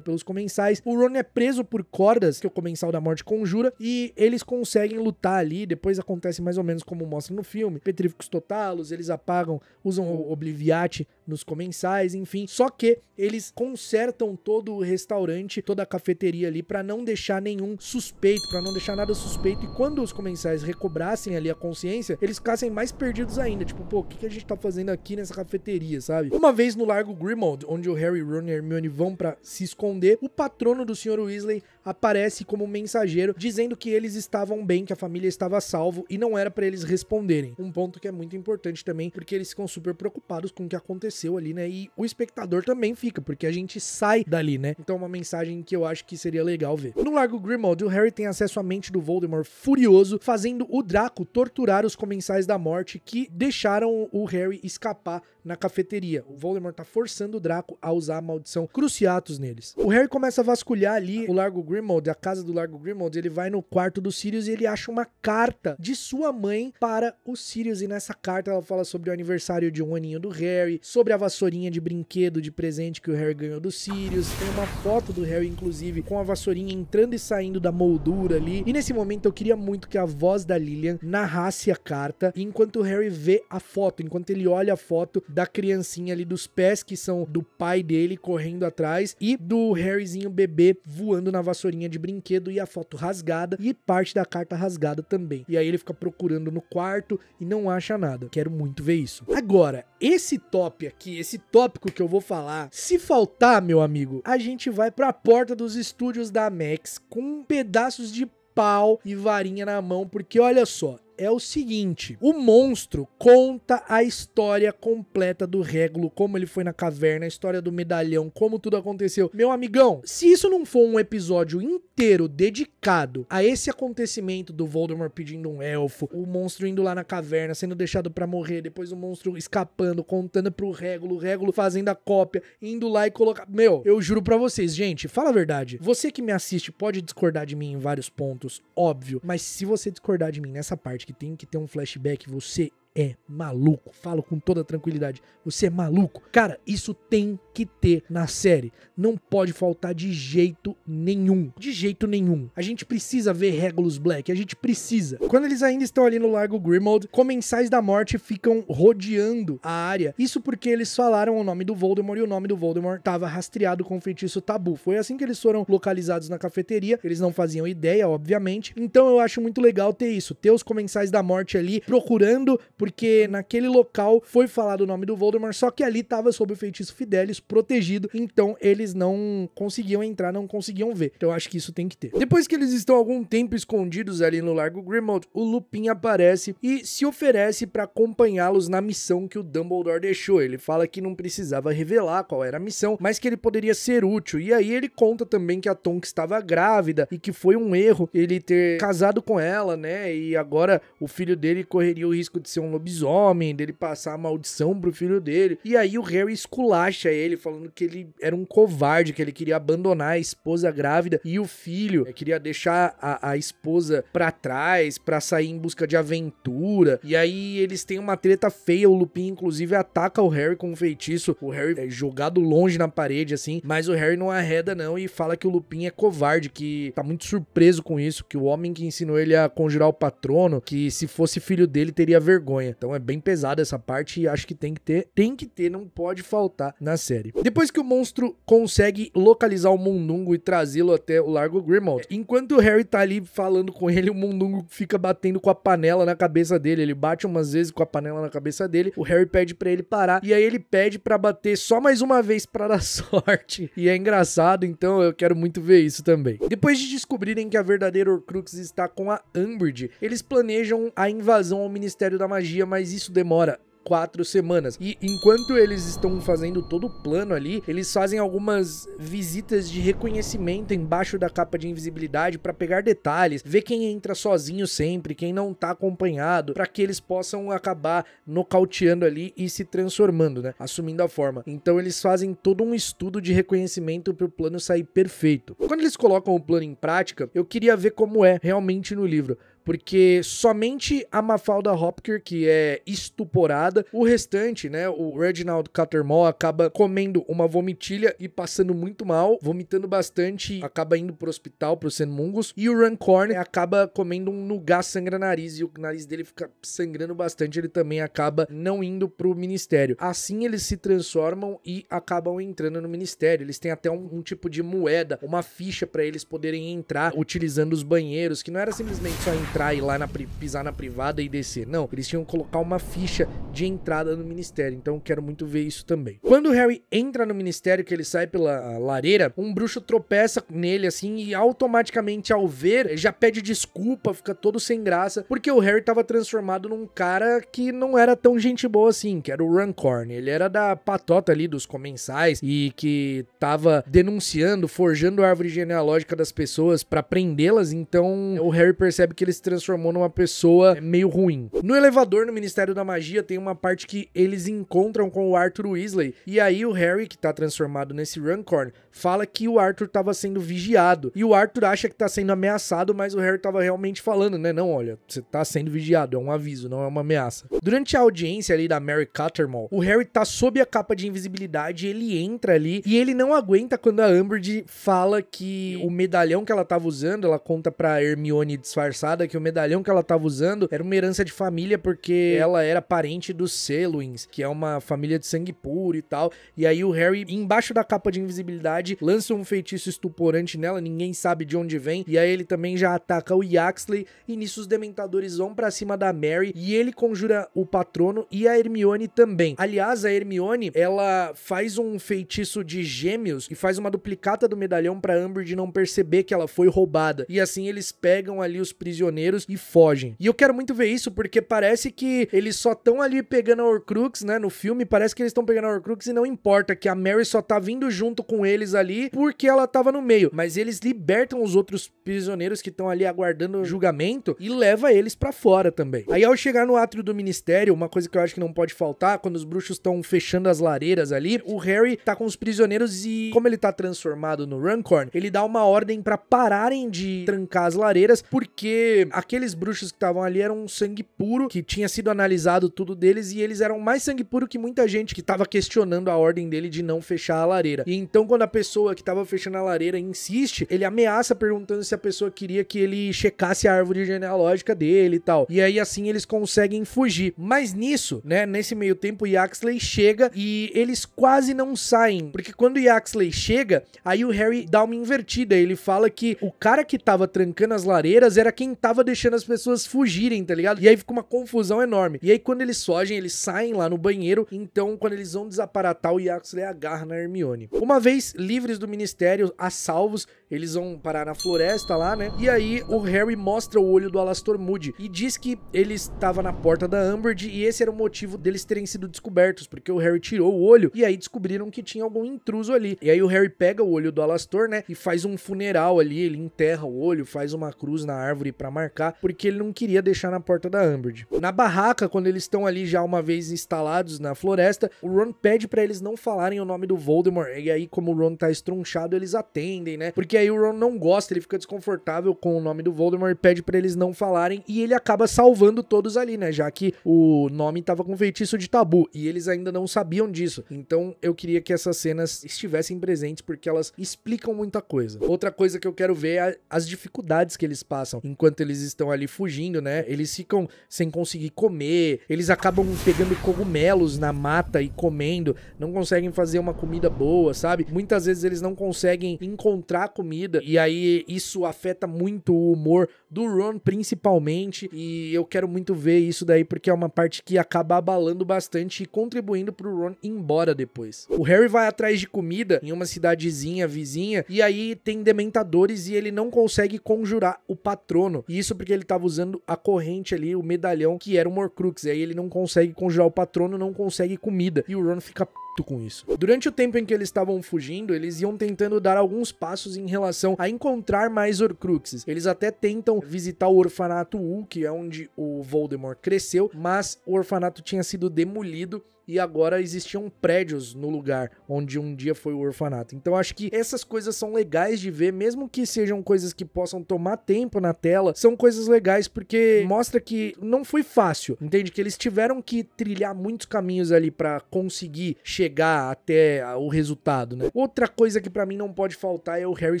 pelos comensais. O Ron é preso por cordas que o comensal da morte conjura e eles conseguem lutar ali. Depois acontece mais ou menos como mostra no filme: petríficos totalos, eles apagam, usam o Obliviate nos comensais, enfim. Só que eles consertam todo o restaurante, toda a cafeteria ali para não deixar nenhum suspeito, para não deixar nada suspeito. E quando os comensais recobrassem ali a consciência, eles ficassem mais perdidos ainda. Tipo, pô, o que, que a gente tá fazendo aqui nessa cafeteria, sabe? Uma vez no Largo Grimald, onde o Harry, Ron e Hermione vão para se esconder, o patrono do Sr. Weasley aparece como mensageiro dizendo que eles estavam bem, que a família estava a salvo e não era para eles responderem. Um ponto que é muito importante também, porque eles ficam super preocupados com o que aconteceu ali, né? E o espectador também fica, porque a gente sai dali, né? Então é uma mensagem que eu acho que seria legal ver. No Largo Grimald, o Harry tem acesso à mente do Voldemort furioso, fazendo o Draco torturar os comensais da morte que deixaram o Harry escapar na cafeteria. O Voldemort tá forçando o Draco a usar a maldição Cruciatus neles. O Harry começa a vasculhar ali o Largo Grimald, a casa do Largo Grimald. Ele vai no quarto do Sirius e ele acha uma carta de sua mãe para o Sirius. E nessa carta ela fala sobre o aniversário de um aninho do Harry, sobre a vassourinha de brinquedo de presente que o Harry ganhou do Sirius. Tem uma foto do Harry, inclusive, com a vassourinha entrando e saindo da moldura ali. E nesse momento eu queria muito que a voz da Lilian narrasse a carta E enquanto o Harry vê a foto, enquanto ele olha a foto da criancinha ali dos pés, que são do pai dele correndo atrás, e do Harryzinho bebê voando na vassourinha de brinquedo e a foto rasgada e parte da carta rasgada também. E aí ele fica procurando no quarto e não acha nada. Quero muito ver isso. Agora, esse top aqui, esse tópico que eu vou falar, se faltar, meu amigo, a gente vai para a porta dos estúdios da Max com pedaços de pau e varinha na mão, porque olha só, é o seguinte: o monstro conta a história completa do Regulo, como ele foi na caverna, a história do medalhão, como tudo aconteceu. Meu amigão, se isso não for um episódio inteiro dedicado a esse acontecimento do Voldemort pedindo um elfo, o monstro indo lá na caverna, sendo deixado para morrer, depois o monstro escapando, contando pro Regulo, o Regulo fazendo a cópia, indo lá e colocar. Meu, eu juro para vocês, gente, fala a verdade. Você que me assiste pode discordar de mim em vários pontos, óbvio, mas se você discordar de mim nessa parte, que tem que ter um flashback, você é maluco. Falo com toda tranquilidade. Você é maluco. Cara, isso tem que ter na série. Não pode faltar de jeito nenhum. De jeito nenhum. A gente precisa ver Regulus Black. A gente precisa. Quando eles ainda estão ali no Lago Grimald, comensais da morte ficam rodeando a área. Isso porque eles falaram o nome do Voldemort e o nome do Voldemort estava rastreado com o feitiço tabu. Foi assim que eles foram localizados na cafeteria. Eles não faziam ideia, obviamente. Então eu acho muito legal ter isso. Ter os comensais da morte ali procurando por porque naquele local foi falado o nome do Voldemort, só que ali estava sob o feitiço Fidelis, protegido, então eles não conseguiam entrar, não conseguiam ver. Então eu acho que isso tem que ter. Depois que eles estão algum tempo escondidos ali no Largo Grimald, o Lupin aparece e se oferece para acompanhá-los na missão que o Dumbledore deixou. Ele fala que não precisava revelar qual era a missão, mas que ele poderia ser útil. E aí ele conta também que a Tonks estava grávida e que foi um erro ele ter casado com ela, né? E agora o filho dele correria o risco de ser um lobisomem, dele passar a maldição pro filho dele. E aí o Harry esculacha ele, falando que ele era um covarde, que ele queria abandonar a esposa grávida e o filho, queria deixar a, a esposa para trás, para sair em busca de aventura. E aí eles têm uma treta feia, o Lupin inclusive ataca o Harry com um feitiço. O Harry é jogado longe na parede assim, mas o Harry não arreda não e fala que o Lupin é covarde, que tá muito surpreso com isso, que o homem que ensinou ele a conjurar o patrono, que se fosse filho dele teria vergonha. Então é bem pesada essa parte e acho que tem que ter, tem que ter, não pode faltar na série. Depois que o monstro consegue localizar o Mundungo e trazê-lo até o Largo Grimald, enquanto o Harry tá ali falando com ele, o Mundungo fica batendo com a panela na cabeça dele, ele bate umas vezes com a panela na cabeça dele, o Harry pede para ele parar e aí ele pede para bater só mais uma vez para dar (laughs) sorte. E é engraçado, então eu quero muito ver isso também. Depois de descobrirem que a verdadeira Horcrux está com a Umbridge, eles planejam a invasão ao Ministério da Magia magia, mas isso demora quatro semanas. E enquanto eles estão fazendo todo o plano ali, eles fazem algumas visitas de reconhecimento embaixo da capa de invisibilidade para pegar detalhes, ver quem entra sozinho sempre, quem não tá acompanhado, para que eles possam acabar nocauteando ali e se transformando, né? Assumindo a forma. Então eles fazem todo um estudo de reconhecimento para o plano sair perfeito. Quando eles colocam o plano em prática, eu queria ver como é realmente no livro porque somente a Mafalda Hopker que é estuporada, o restante, né, o Reginald Cattermole acaba comendo uma vomitilha e passando muito mal, vomitando bastante, acaba indo pro hospital, pro Senmungus, e o Rancorn acaba comendo um lugar sangra nariz e o nariz dele fica sangrando bastante, ele também acaba não indo pro ministério. Assim eles se transformam e acabam entrando no ministério. Eles têm até um, um tipo de moeda, uma ficha para eles poderem entrar utilizando os banheiros, que não era simplesmente só entrar entrar e lá na, pisar na privada e descer. Não, eles tinham que colocar uma ficha de entrada no ministério. Então quero muito ver isso também. Quando o Harry entra no ministério, que ele sai pela lareira, um bruxo tropeça nele assim e automaticamente ao ver já pede desculpa, fica todo sem graça, porque o Harry tava transformado num cara que não era tão gente boa assim, que era o Rancorn. Ele era da patota ali dos comensais e que tava denunciando, forjando a árvore genealógica das pessoas para prendê-las. Então o Harry percebe que eles transformou numa pessoa é meio ruim. No elevador, no Ministério da Magia, tem uma parte que eles encontram com o Arthur Weasley. E aí o Harry, que tá transformado nesse Runcorn, fala que o Arthur tava sendo vigiado. E o Arthur acha que tá sendo ameaçado, mas o Harry tava realmente falando, né? Não, olha, você tá sendo vigiado, é um aviso, não é uma ameaça. Durante a audiência ali da Mary Cattermole, o Harry tá sob a capa de invisibilidade, ele entra ali e ele não aguenta quando a Umbridge fala que o medalhão que ela tava usando, ela conta pra Hermione disfarçada que que o medalhão que ela tava usando era uma herança de família, porque ela era parente dos Selwyns, que é uma família de sangue puro e tal. E aí o Harry, embaixo da capa de invisibilidade, lança um feitiço estuporante nela, ninguém sabe de onde vem. E aí ele também já ataca o Yaxley, e nisso os dementadores vão para cima da Mary, e ele conjura o patrono e a Hermione também. Aliás, a Hermione, ela faz um feitiço de gêmeos e faz uma duplicata do medalhão para Umbridge não perceber que ela foi roubada. E assim eles pegam ali os prisioneiros prisioneiros e fogem. E eu quero muito ver isso porque parece que eles só estão ali pegando a Horcrux, né? No filme, parece que eles estão pegando a Horcrux e não importa que a Mary só tá vindo junto com eles ali porque ela tava no meio. Mas eles libertam os outros prisioneiros que estão ali aguardando o julgamento e leva eles para fora também. Aí ao chegar no átrio do ministério, uma coisa que eu acho que não pode faltar, quando os bruxos estão fechando as lareiras ali, o Harry tá com os prisioneiros e como ele tá transformado no Rancorn, ele dá uma ordem para pararem de trancar as lareiras porque aqueles bruxos que estavam ali eram um sangue puro, que tinha sido analisado tudo deles, e eles eram mais sangue puro que muita gente que estava questionando a ordem dele de não fechar a lareira. E então, quando a pessoa que estava fechando a lareira insiste, ele ameaça perguntando se a pessoa queria que ele checasse a árvore genealógica dele e tal. E aí, assim, eles conseguem fugir. Mas nisso, né, nesse meio tempo, Yaxley chega e eles quase não saem. Porque quando Yaxley chega, aí o Harry dá uma invertida. Ele fala que o cara que estava trancando as lareiras era quem estava tava deixando as pessoas fugirem, tá ligado? E aí fica uma confusão enorme. E aí quando eles fogem, eles saem lá no banheiro, então quando eles vão desaparatar, o Yaxley agarra na Hermione. Uma vez livres do ministério, a salvos, eles vão parar na floresta lá, né? E aí o Harry mostra o olho do Alastor Moody e diz que ele estava na porta da Umbridge e esse era o motivo deles terem sido descobertos, porque o Harry tirou o olho e aí descobriram que tinha algum intruso ali. E aí o Harry pega o olho do Alastor, né? E faz um funeral ali, ele enterra o olho, faz uma cruz na árvore para marcar marcar, porque ele não queria deixar na porta da Umbridge. Na barraca, quando eles estão ali já uma vez instalados na floresta, o Ron pede para eles não falarem o nome do Voldemort, e aí como o Ron tá estrunchado, eles atendem, né? Porque aí o Ron não gosta, ele fica desconfortável com o nome do Voldemort e pede para eles não falarem, e ele acaba salvando todos ali, né? Já que o nome tava com feitiço de tabu, e eles ainda não sabiam disso. Então eu queria que essas cenas estivessem presentes, porque elas explicam muita coisa. Outra coisa que eu quero ver é as dificuldades que eles passam enquanto eles eles estão ali fugindo, né? Eles ficam sem conseguir comer, eles acabam pegando cogumelos na mata e comendo, não conseguem fazer uma comida boa, sabe? Muitas vezes eles não conseguem encontrar comida e aí isso afeta muito o humor do Ron principalmente, e eu quero muito ver isso daí porque é uma parte que acaba abalando bastante e contribuindo pro Ron ir embora depois. O Harry vai atrás de comida em uma cidadezinha vizinha e aí tem dementadores e ele não consegue conjurar o patrono. E isso porque ele tava usando a corrente ali, o medalhão que era o Morcrux. E aí ele não consegue conjurar o patrono, não consegue comida. E o Ron fica puto com isso. Durante o tempo em que eles estavam fugindo, eles iam tentando dar alguns passos em relação a encontrar mais Horcruxes. Eles até tentam visitar o orfanato U, que é onde o Voldemort cresceu, mas o orfanato tinha sido demolido e agora existiam prédios no lugar onde um dia foi o orfanato. Então acho que essas coisas são legais de ver, mesmo que sejam coisas que possam tomar tempo na tela, são coisas legais porque mostra que não foi fácil, entende? Que eles tiveram que trilhar muitos caminhos ali para conseguir chegar até o resultado, né? Outra coisa que para mim não pode faltar é o Harry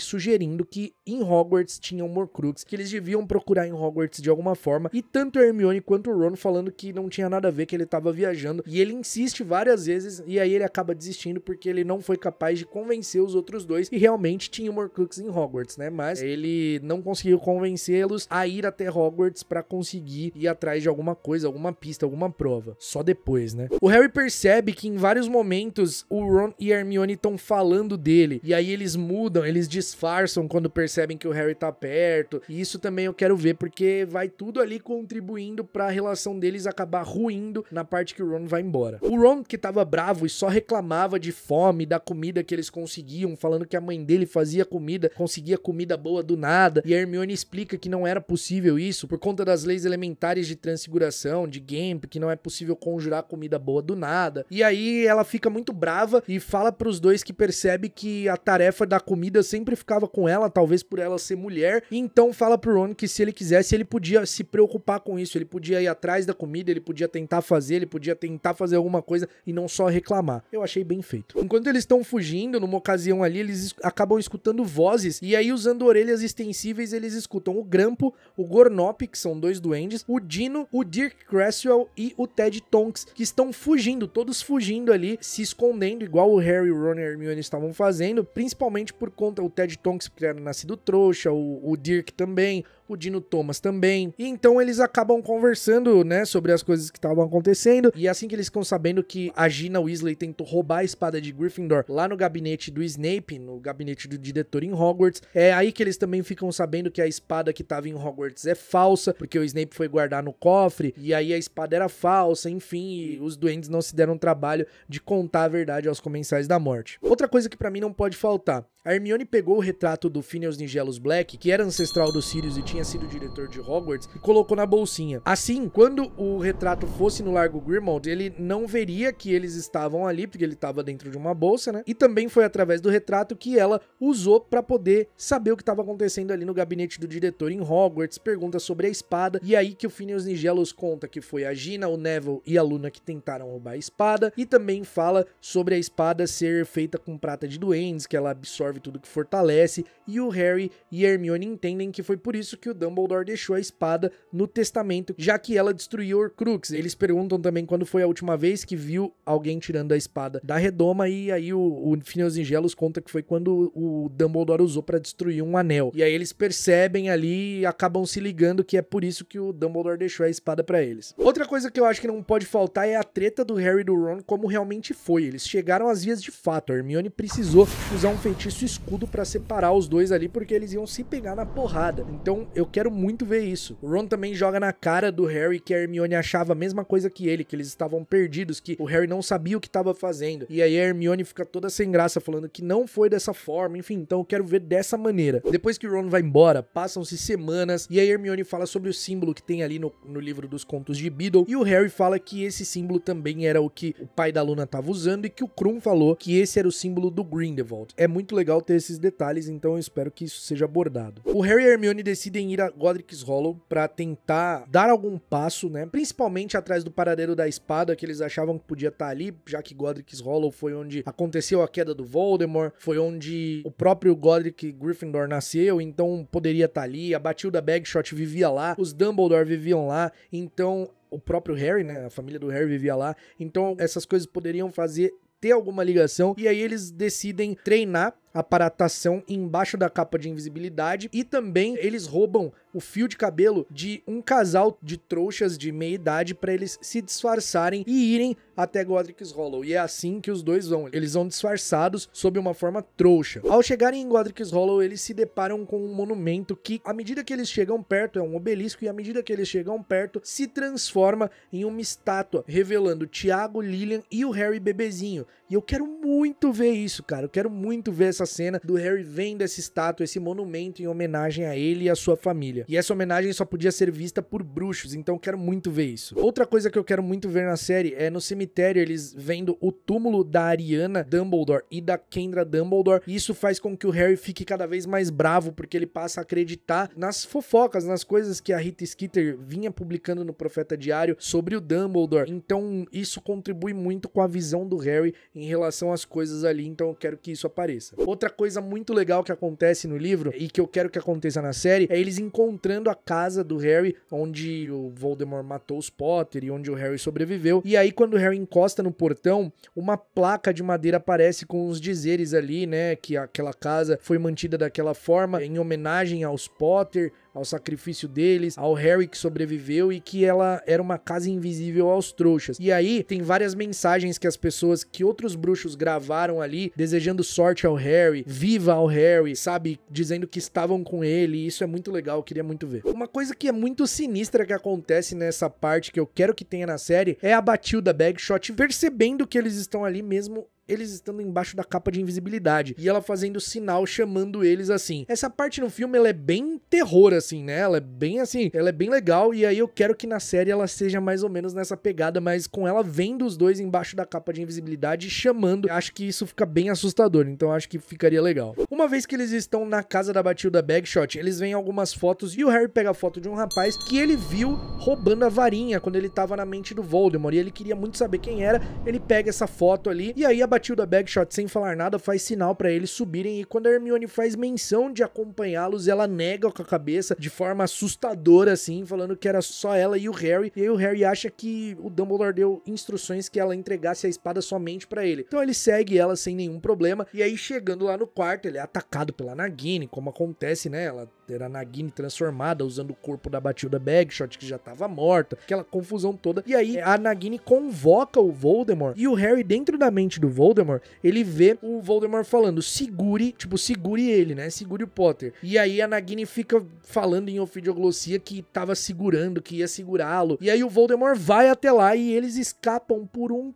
sugerindo que em Hogwarts tinha um Morcrux, que eles deviam procurar em Hogwarts de alguma forma, e tanto a Hermione quanto o Ron falando que não tinha nada a ver, que ele tava viajando, e ele insiste insiste várias vezes e aí ele acaba desistindo porque ele não foi capaz de convencer os outros dois e realmente tinha o Horcrux em Hogwarts, né? Mas ele não conseguiu convencê-los a ir até Hogwarts para conseguir ir atrás de alguma coisa, alguma pista, alguma prova. Só depois, né? O Harry percebe que em vários momentos o Ron e Hermione estão falando dele e aí eles mudam, eles disfarçam quando percebem que o Harry tá perto. E isso também eu quero ver porque vai tudo ali contribuindo para a relação deles acabar ruindo na parte que o Ron vai embora. O Ron, que tava bravo e só reclamava de fome, da comida que eles conseguiam, falando que a mãe dele fazia comida, conseguia comida boa do nada. E a Hermione explica que não era possível isso por conta das leis elementares de transfiguração, de Gamp, que não é possível conjurar comida boa do nada. E aí ela fica muito brava e fala para os dois que percebe que a tarefa da comida sempre ficava com ela, talvez por ela ser mulher. E então fala pro Ron que se ele quisesse, ele podia se preocupar com isso, ele podia ir atrás da comida, ele podia tentar fazer, ele podia tentar fazer alguma alguma coisa e não só reclamar. Eu achei bem feito. Enquanto eles estão fugindo, numa ocasião ali, eles acabam escutando vozes e aí usando orelhas extensíveis, eles escutam o Grampo, o Gornop, que são dois duendes, o Dino, o Dirk Cresswell e o Ted Tonks, que estão fugindo, todos fugindo ali, se escondendo, igual o Harry, Ron e Hermione estavam fazendo, principalmente por conta o Ted Tonks, que era nascido trouxa, o, o Dirk também, o Dino Thomas também. E então eles acabam conversando, né, sobre as coisas que estavam acontecendo. E assim que eles ficam sabendo que a Gina Weasley tentou roubar a espada de Gryffindor lá no gabinete do Snape, no gabinete do diretor em Hogwarts, é aí que eles também ficam sabendo que a espada que estava em Hogwarts é falsa, porque o Snape foi guardar no cofre e aí a espada era falsa, enfim, os duendes não se deram trabalho de contar a verdade aos comensais da morte. Outra coisa que para mim não pode faltar, a Hermione pegou o retrato do Phineas Nigelus Black, que era ancestral do Sirius e tinha sido diretor de Hogwarts, e colocou na bolsinha. Assim, quando o retrato fosse no Largo Grimald, ele não veria que eles estavam ali, porque ele estava dentro de uma bolsa, né? E também foi através do retrato que ela usou para poder saber o que estava acontecendo ali no gabinete do diretor em Hogwarts, pergunta sobre a espada, e aí que o Phineas Nigelos conta que foi a Gina, o Neville e a Luna que tentaram roubar a espada, e também fala sobre a espada ser feita com prata de duendes, que ela absorve tudo que fortalece, e o Harry e a Hermione entendem que foi por isso que que o Dumbledore deixou a espada no testamento, já que ela destruiu Horcrux. Eles perguntam também quando foi a última vez que viu alguém tirando a espada da redoma, e aí o, o Fineusingelos conta que foi quando o Dumbledore usou para destruir um anel. E aí eles percebem ali e acabam se ligando que é por isso que o Dumbledore deixou a espada para eles. Outra coisa que eu acho que não pode faltar é a treta do Harry e do Ron como realmente foi. Eles chegaram às vias de fato. A Hermione precisou usar um feitiço escudo para separar os dois ali porque eles iam se pegar na porrada. Então eu quero muito ver isso. O Ron também joga na cara do Harry que a Hermione achava a mesma coisa que ele, que eles estavam perdidos, que o Harry não sabia o que estava fazendo. E aí a Hermione fica toda sem graça, falando que não foi dessa forma, enfim, então eu quero ver dessa maneira. Depois que o Ron vai embora, passam-se semanas e a Hermione fala sobre o símbolo que tem ali no, no livro dos contos de Beedle e o Harry fala que esse símbolo também era o que o pai da Luna estava usando e que o Krum falou que esse era o símbolo do Grindelwald. É muito legal ter esses detalhes, então eu espero que isso seja abordado. O Harry e a Hermione decidem ir a Godric's Hollow para tentar dar algum passo, né? Principalmente atrás do paradeiro da espada que eles achavam que podia estar tá ali, já que Godric's Hollow foi onde aconteceu a queda do Voldemort, foi onde o próprio Godric Gryffindor nasceu, então poderia estar tá ali. A Batilda Bagshot vivia lá, os Dumbledore viviam lá, então o próprio Harry, né? A família do Harry vivia lá. Então essas coisas poderiam fazer ter alguma ligação. E aí eles decidem treinar aparatação embaixo da capa de invisibilidade e também eles roubam o fio de cabelo de um casal de trouxas de meia idade para eles se disfarçarem e irem até Godric's Hollow. E é assim que os dois vão. Eles vão disfarçados sob uma forma trouxa. Ao chegarem em Godric's Hollow, eles se deparam com um monumento que, à medida que eles chegam perto, é um obelisco e à medida que eles chegam perto, se transforma em uma estátua, revelando Tiago, Lillian e o Harry bebezinho. E eu quero muito ver isso, cara. Eu quero muito ver essa essa cena do Harry vendo essa estátua, esse monumento em homenagem a ele e a sua família. E essa homenagem só podia ser vista por bruxos, então quero muito ver isso. Outra coisa que eu quero muito ver na série é no cemitério eles vendo o túmulo da Ariana Dumbledore e da Kendra Dumbledore. E isso faz com que o Harry fique cada vez mais bravo, porque ele passa a acreditar nas fofocas, nas coisas que a Rita Skeeter vinha publicando no Profeta Diário sobre o Dumbledore. Então isso contribui muito com a visão do Harry em relação às coisas ali, então eu quero que isso apareça. Outra coisa muito legal que acontece no livro e que eu quero que aconteça na série é eles encontrando a casa do Harry, onde o Voldemort matou os Potter e onde o Harry sobreviveu. E aí, quando o Harry encosta no portão, uma placa de madeira aparece com os dizeres ali, né? Que aquela casa foi mantida daquela forma em homenagem aos Potter ao sacrifício deles, ao Harry que sobreviveu e que ela era uma casa invisível aos trouxas. E aí tem várias mensagens que as pessoas, que outros bruxos gravaram ali, desejando sorte ao Harry, viva ao Harry, sabe? Dizendo que estavam com ele. E isso é muito legal, eu queria muito ver. Uma coisa que é muito sinistra que acontece nessa parte, que eu quero que tenha na série, é a Batilda Bagshot percebendo que eles estão ali mesmo eles estando embaixo da capa de invisibilidade e ela fazendo sinal chamando eles assim. Essa parte no filme ela é bem terror assim, né? Ela é bem assim, ela é bem legal e aí eu quero que na série ela seja mais ou menos nessa pegada, mas com ela vendo os dois embaixo da capa de invisibilidade chamando. Acho que isso fica bem assustador, então acho que ficaria legal. Uma vez que eles estão na casa da Batilda Bagshot, eles veem algumas fotos e o Harry pega a foto de um rapaz que ele viu roubando a varinha quando ele tava na mente do Voldemort e ele queria muito saber quem era. Ele pega essa foto ali e aí a da Bagshot, sem falar nada, faz sinal para eles subirem e quando a Hermione faz menção de acompanhá-los, ela nega com a cabeça de forma assustadora, assim, falando que era só ela e o Harry. E aí o Harry acha que o Dumbledore deu instruções que ela entregasse a espada somente para ele. Então ele segue ela sem nenhum problema. E aí chegando lá no quarto, ele é atacado pela Nagini, como acontece, né? Ela era a Nagini transformada, usando o corpo da Batilda Bagshot, que já estava morta, aquela confusão toda. E aí a Nagini convoca o Voldemort e o Harry, dentro da mente do Voldemort, ele vê o Voldemort falando: segure, tipo, segure ele, né? Segure o Potter. E aí a Nagini fica falando em ofidioglossia que estava segurando, que ia segurá-lo. E aí o Voldemort vai até lá e eles escapam por um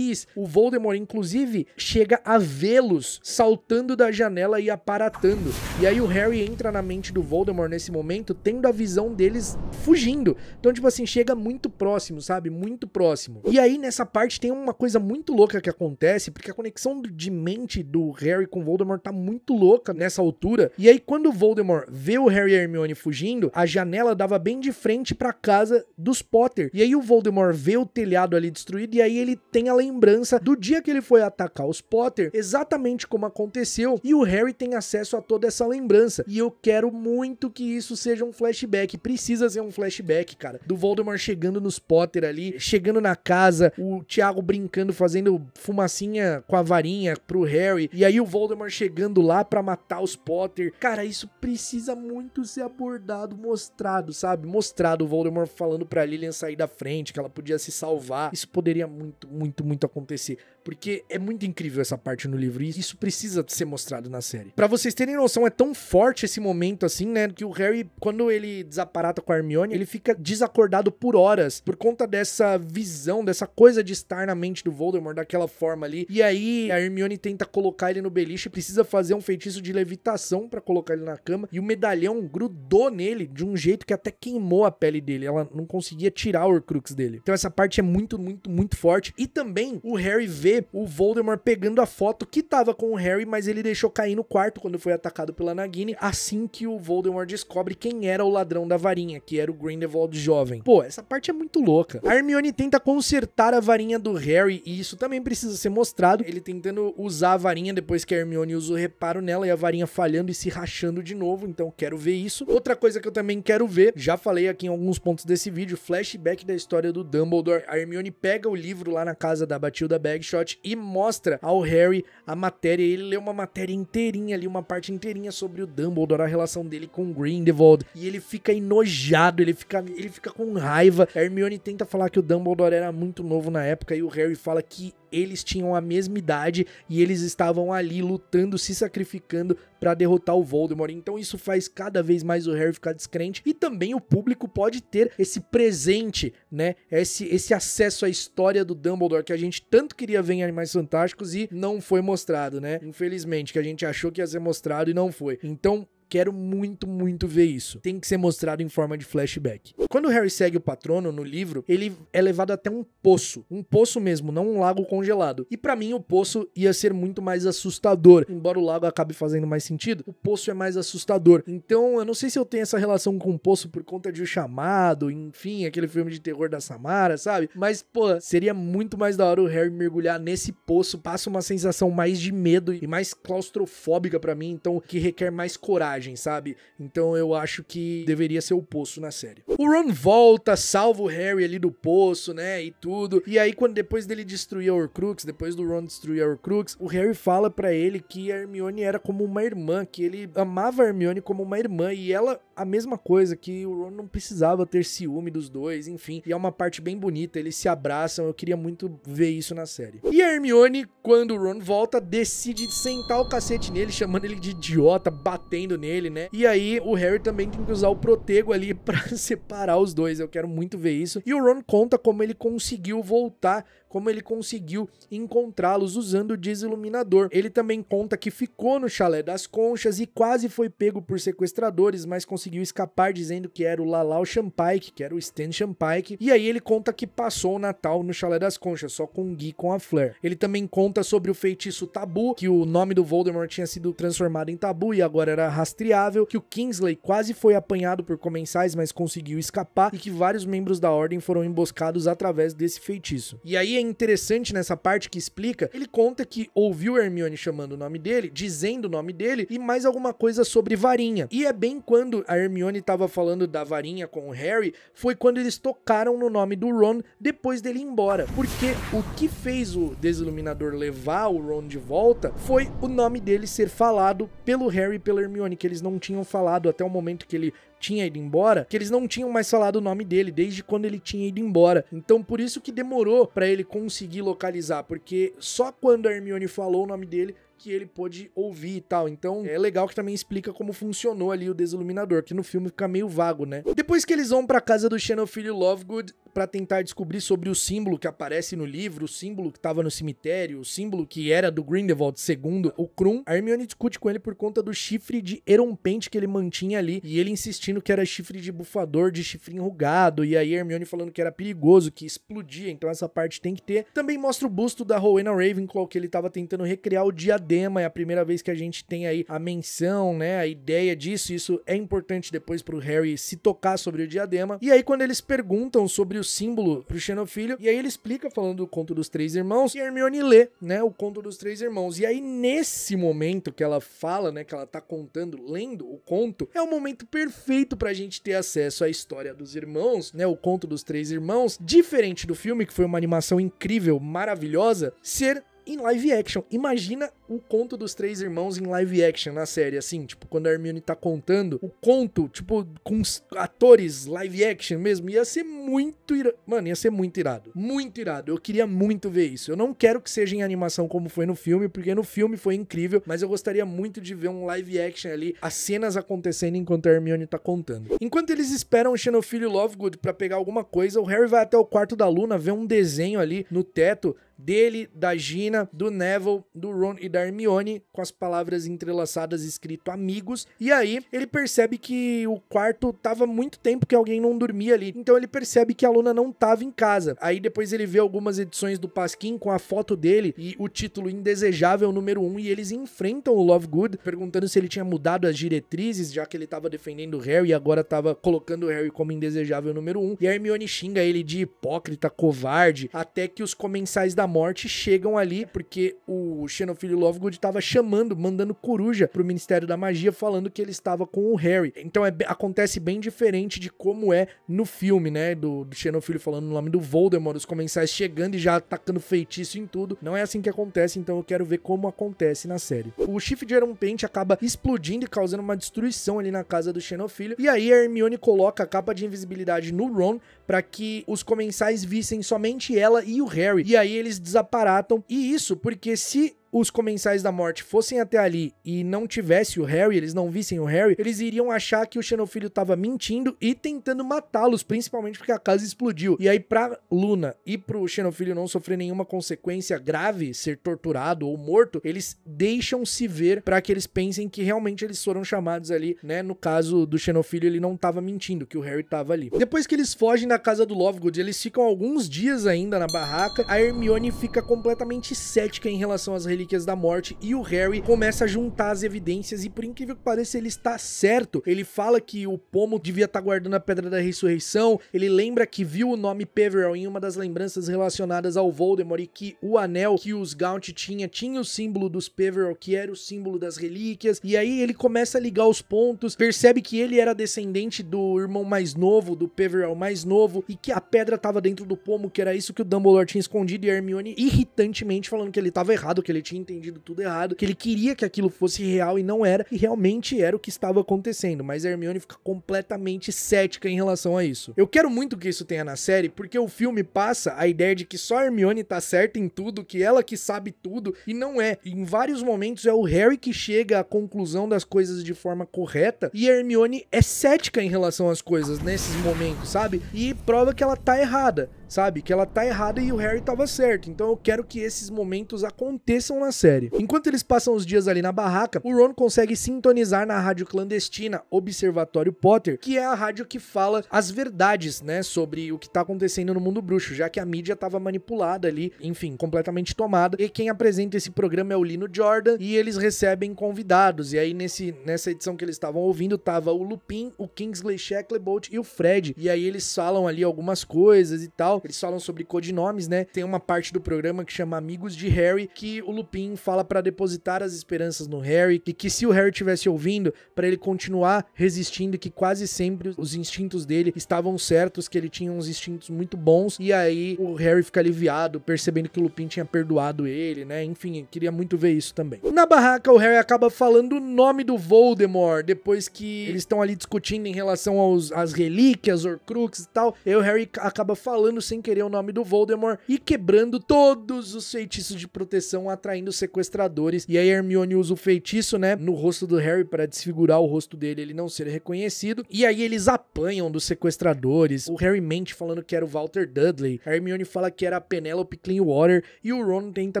o Voldemort, inclusive, chega a vê-los saltando da janela e aparatando. E aí o Harry entra na mente do Voldemort nesse momento, tendo a visão deles fugindo. Então, tipo assim, chega muito próximo, sabe? Muito próximo. E aí, nessa parte, tem uma coisa muito louca que acontece, porque a conexão de mente do Harry com Voldemort tá muito louca nessa altura. E aí, quando o Voldemort vê o Harry e Hermione fugindo, a janela dava bem de frente pra casa dos Potter. E aí o Voldemort vê o telhado ali destruído e aí ele tem a a lembrança do dia que ele foi atacar os Potter, exatamente como aconteceu, e o Harry tem acesso a toda essa lembrança. E eu quero muito que isso seja um flashback, precisa ser um flashback, cara, do Voldemort chegando nos Potter ali, chegando na casa, o Tiago brincando, fazendo fumacinha com a varinha pro Harry, e aí o Voldemort chegando lá para matar os Potter. Cara, isso precisa muito ser abordado, mostrado, sabe? Mostrado o Voldemort falando pra Lilian sair da frente, que ela podia se salvar. Isso poderia muito, muito, muito acontecer. Porque é muito incrível essa parte no livro e isso precisa ser mostrado na série. Para vocês terem noção, é tão forte esse momento assim, né? Que o Harry, quando ele desaparata com a Hermione, ele fica desacordado por horas por conta dessa visão, dessa coisa de estar na mente do Voldemort daquela forma ali. E aí a Hermione tenta colocar ele no beliche, precisa fazer um feitiço de levitação para colocar ele na cama e o medalhão grudou nele de um jeito que até queimou a pele dele. Ela não conseguia tirar o Horcrux dele. Então essa parte é muito, muito, muito forte. E também o Harry vê o Voldemort pegando a foto que tava com o Harry, mas ele deixou cair no quarto quando foi atacado pela Nagini, assim que o Voldemort descobre quem era o ladrão da varinha, que era o Grindelwald jovem. Pô, essa parte é muito louca. A Hermione tenta consertar a varinha do Harry, e isso também precisa ser mostrado. Ele tentando usar a varinha depois que a Hermione usa o reparo nela e a varinha falhando e se rachando de novo, então quero ver isso. Outra coisa que eu também quero ver, já falei aqui em alguns pontos desse vídeo, flashback da história do Dumbledore. A Hermione pega o livro lá na casa da Batilda Bagshot e mostra ao Harry a matéria. Ele lê uma matéria inteirinha ali, uma parte inteirinha sobre o Dumbledore, a relação dele com Grindelwald. E ele fica enojado, ele fica, ele fica com raiva. A Hermione tenta falar que o Dumbledore era muito novo na época e o Harry fala que eles tinham a mesma idade e eles estavam ali lutando, se sacrificando para derrotar o Voldemort. Então isso faz cada vez mais o Harry ficar descrente e também o público pode ter esse presente, né? Esse, esse acesso à história do Dumbledore que a gente tanto queria ver em Animais Fantásticos e não foi mostrado, né? Infelizmente, que a gente achou que ia ser mostrado e não foi. Então, quero muito, muito ver isso. Tem que ser mostrado em forma de flashback. Quando Harry segue o patrono no livro, ele é levado até um poço. Um poço mesmo, não um lago congelado. E para mim, o poço ia ser muito mais assustador. Embora o lago acabe fazendo mais sentido, o poço é mais assustador. Então, eu não sei se eu tenho essa relação com o poço por conta de O Chamado, enfim, aquele filme de terror da Samara, sabe? Mas, pô, seria muito mais da hora o Harry mergulhar nesse poço. Passa uma sensação mais de medo e mais claustrofóbica para mim, então que requer mais coragem personagem, sabe? Então eu acho que deveria ser o Poço na série. O Ron volta, salva o Harry ali do Poço, né? E tudo. E aí, quando depois dele destruir a Horcrux, depois do Ron destruir a Horcrux, o Harry fala para ele que a Hermione era como uma irmã, que ele amava a Hermione como uma irmã e ela a mesma coisa, que o Ron não precisava ter ciúme dos dois, enfim. E é uma parte bem bonita, eles se abraçam, eu queria muito ver isso na série. E a Hermione, quando o Ron volta, decide sentar o cacete nele, chamando ele de idiota, batendo nele nele, né? E aí o Harry também tem que usar o protego ali (laughs) para separar os dois. Eu quero muito ver isso. E o Ron conta como ele conseguiu voltar como ele conseguiu encontrá-los usando o desiluminador. Ele também conta que ficou no chalé das conchas e quase foi pego por sequestradores, mas conseguiu escapar dizendo que era o Lalau Champaik, que era o Stan Champaik. E aí ele conta que passou o Natal no chalé das conchas, só com o Gui com a Flair. Ele também conta sobre o feitiço tabu, que o nome do Voldemort tinha sido transformado em tabu e agora era rastreável, que o Kingsley quase foi apanhado por comensais, mas conseguiu escapar e que vários membros da ordem foram emboscados através desse feitiço. E aí é interessante nessa parte que explica, ele conta que ouviu Hermione chamando o nome dele, dizendo o nome dele e mais alguma coisa sobre varinha. E é bem quando a Hermione estava falando da varinha com o Harry, foi quando eles tocaram no nome do Ron depois dele ir embora. Porque o que fez o desiluminador levar o Ron de volta foi o nome dele ser falado pelo Harry e pela Hermione, que eles não tinham falado até o momento que ele tinha ido embora, que eles não tinham mais falado o nome dele desde quando ele tinha ido embora. Então por isso que demorou para ele conseguir localizar, porque só quando a Hermione falou o nome dele que ele pôde ouvir e tal. Então é legal que também explica como funcionou ali o desiluminador, que no filme fica meio vago, né? Depois que eles vão pra casa do Shannon Lovegood, para tentar descobrir sobre o símbolo que aparece no livro, o símbolo que estava no cemitério, o símbolo que era do Grindelwald, segundo o Krum. A Hermione discute com ele por conta do chifre de erompente que ele mantinha ali, e ele insistindo que era chifre de bufador, de chifre enrugado, e aí a Hermione falando que era perigoso, que explodia, então essa parte tem que ter. Também mostra o busto da Rowena Ravenclaw que ele estava tentando recriar o dia dele Diadema, é a primeira vez que a gente tem aí a menção, né, a ideia disso, isso é importante depois pro Harry se tocar sobre o Diadema. E aí quando eles perguntam sobre o símbolo pro Xenofilho, e aí ele explica falando do conto dos três irmãos, e Hermione lê, né, o conto dos três irmãos. E aí nesse momento que ela fala, né, que ela tá contando, lendo o conto, é o momento perfeito pra gente ter acesso à história dos irmãos, né, o conto dos três irmãos, diferente do filme que foi uma animação incrível, maravilhosa, ser em live action. Imagina o conto dos três irmãos em live action na série, assim, tipo, quando a Hermione tá contando, o conto, tipo, com atores live action mesmo, ia ser muito irado. Mano, ia ser muito irado. Muito irado. Eu queria muito ver isso. Eu não quero que seja em animação como foi no filme, porque no filme foi incrível, mas eu gostaria muito de ver um live action ali, as cenas acontecendo enquanto a Hermione tá contando. Enquanto eles esperam o Xenofilho Lovegood para pegar alguma coisa, o Harry vai até o quarto da Luna, vê um desenho ali no teto dele, da Gina, do Neville, do Ron e da Hermione, com as palavras entrelaçadas escrito amigos. E aí ele percebe que o quarto tava muito tempo que alguém não dormia ali. Então ele percebe que a Luna não tava em casa. Aí depois ele vê algumas edições do Pasquim com a foto dele e o título indesejável número 1 um, e eles enfrentam o Lovegood perguntando se ele tinha mudado as diretrizes, já que ele tava defendendo o Harry e agora tava colocando o Harry como indesejável número 1. Um. E a Hermione xinga ele de hipócrita, covarde, até que os comensais da da Morte chegam ali porque o Xenofilho Lovegood estava chamando, mandando coruja pro Ministério da Magia falando que ele estava com o Harry. Então é, acontece bem diferente de como é no filme, né? Do, do Xenofilho falando o no nome do Voldemort, os comensais chegando e já atacando feitiço em tudo. Não é assim que acontece, então eu quero ver como acontece na série. O chifre de Iron Paint acaba explodindo e causando uma destruição ali na casa do Xenofilho. E aí a Hermione coloca a capa de invisibilidade no Ron para que os comensais vissem somente ela e o Harry. E aí eles eles desaparatam. E isso porque se os comensais da morte fossem até ali e não tivesse o Harry, eles não vissem o Harry, eles iriam achar que o Xenofilho estava mentindo e tentando matá-los, principalmente porque a casa explodiu. E aí, pra Luna e pro Xenofilho não sofrer nenhuma consequência grave, ser torturado ou morto, eles deixam se ver para que eles pensem que realmente eles foram chamados ali, né? No caso do Xenofilho, ele não estava mentindo, que o Harry estava ali. Depois que eles fogem da casa do Lovegood, eles ficam alguns dias ainda na barraca, a Hermione fica completamente cética em relação às religiões Relíquias da Morte e o Harry começa a juntar as evidências e por incrível que pareça ele está certo. Ele fala que o pomo devia estar tá guardando a Pedra da Ressurreição, ele lembra que viu o nome Peverell em uma das lembranças relacionadas ao Voldemort e que o anel que os Gaunt tinha tinha o símbolo dos Peverell, que era o símbolo das relíquias. E aí ele começa a ligar os pontos, percebe que ele era descendente do irmão mais novo, do Peverell mais novo, e que a pedra estava dentro do pomo, que era isso que o Dumbledore tinha escondido e a Hermione irritantemente falando que ele estava errado, que ele tinha tinha entendido tudo errado, que ele queria que aquilo fosse real e não era, e realmente era o que estava acontecendo, mas a Hermione fica completamente cética em relação a isso. Eu quero muito que isso tenha na série, porque o filme passa a ideia de que só a Hermione tá certa em tudo, que ela que sabe tudo, e não é. Em vários momentos é o Harry que chega à conclusão das coisas de forma correta, e a Hermione é cética em relação às coisas nesses momentos, sabe? E prova que ela tá errada sabe? Que ela tá errada e o Harry tava certo. Então eu quero que esses momentos aconteçam na série. Enquanto eles passam os dias ali na barraca, o Ron consegue sintonizar na rádio clandestina Observatório Potter, que é a rádio que fala as verdades, né, sobre o que tá acontecendo no mundo bruxo, já que a mídia tava manipulada ali, enfim, completamente tomada. E quem apresenta esse programa é o Lino Jordan e eles recebem convidados. E aí nesse nessa edição que eles estavam ouvindo tava o Lupin, o Kingsley Shacklebolt e o Fred. E aí eles falam ali algumas coisas e tal. Eles falam sobre codinomes, né? Tem uma parte do programa que chama Amigos de Harry, que o Lupin fala para depositar as esperanças no Harry e que se o Harry tivesse ouvindo, para ele continuar resistindo, que quase sempre os instintos dele estavam certos, que ele tinha uns instintos muito bons. E aí o Harry fica aliviado, percebendo que o Lupin tinha perdoado ele, né? Enfim, queria muito ver isso também. Na barraca, o Harry acaba falando o nome do Voldemort, depois que eles estão ali discutindo em relação aos, às relíquias, Horcrux e tal. E o Harry acaba falando sem querer o nome do Voldemort e quebrando todos os feitiços de proteção, atraindo sequestradores. E aí Hermione usa o feitiço, né, no rosto do Harry para desfigurar o rosto dele, ele não ser reconhecido. E aí eles apanham dos sequestradores. O Harry mente falando que era o Walter Dudley. A Hermione fala que era a Penelope Cleanwater e o Ron tenta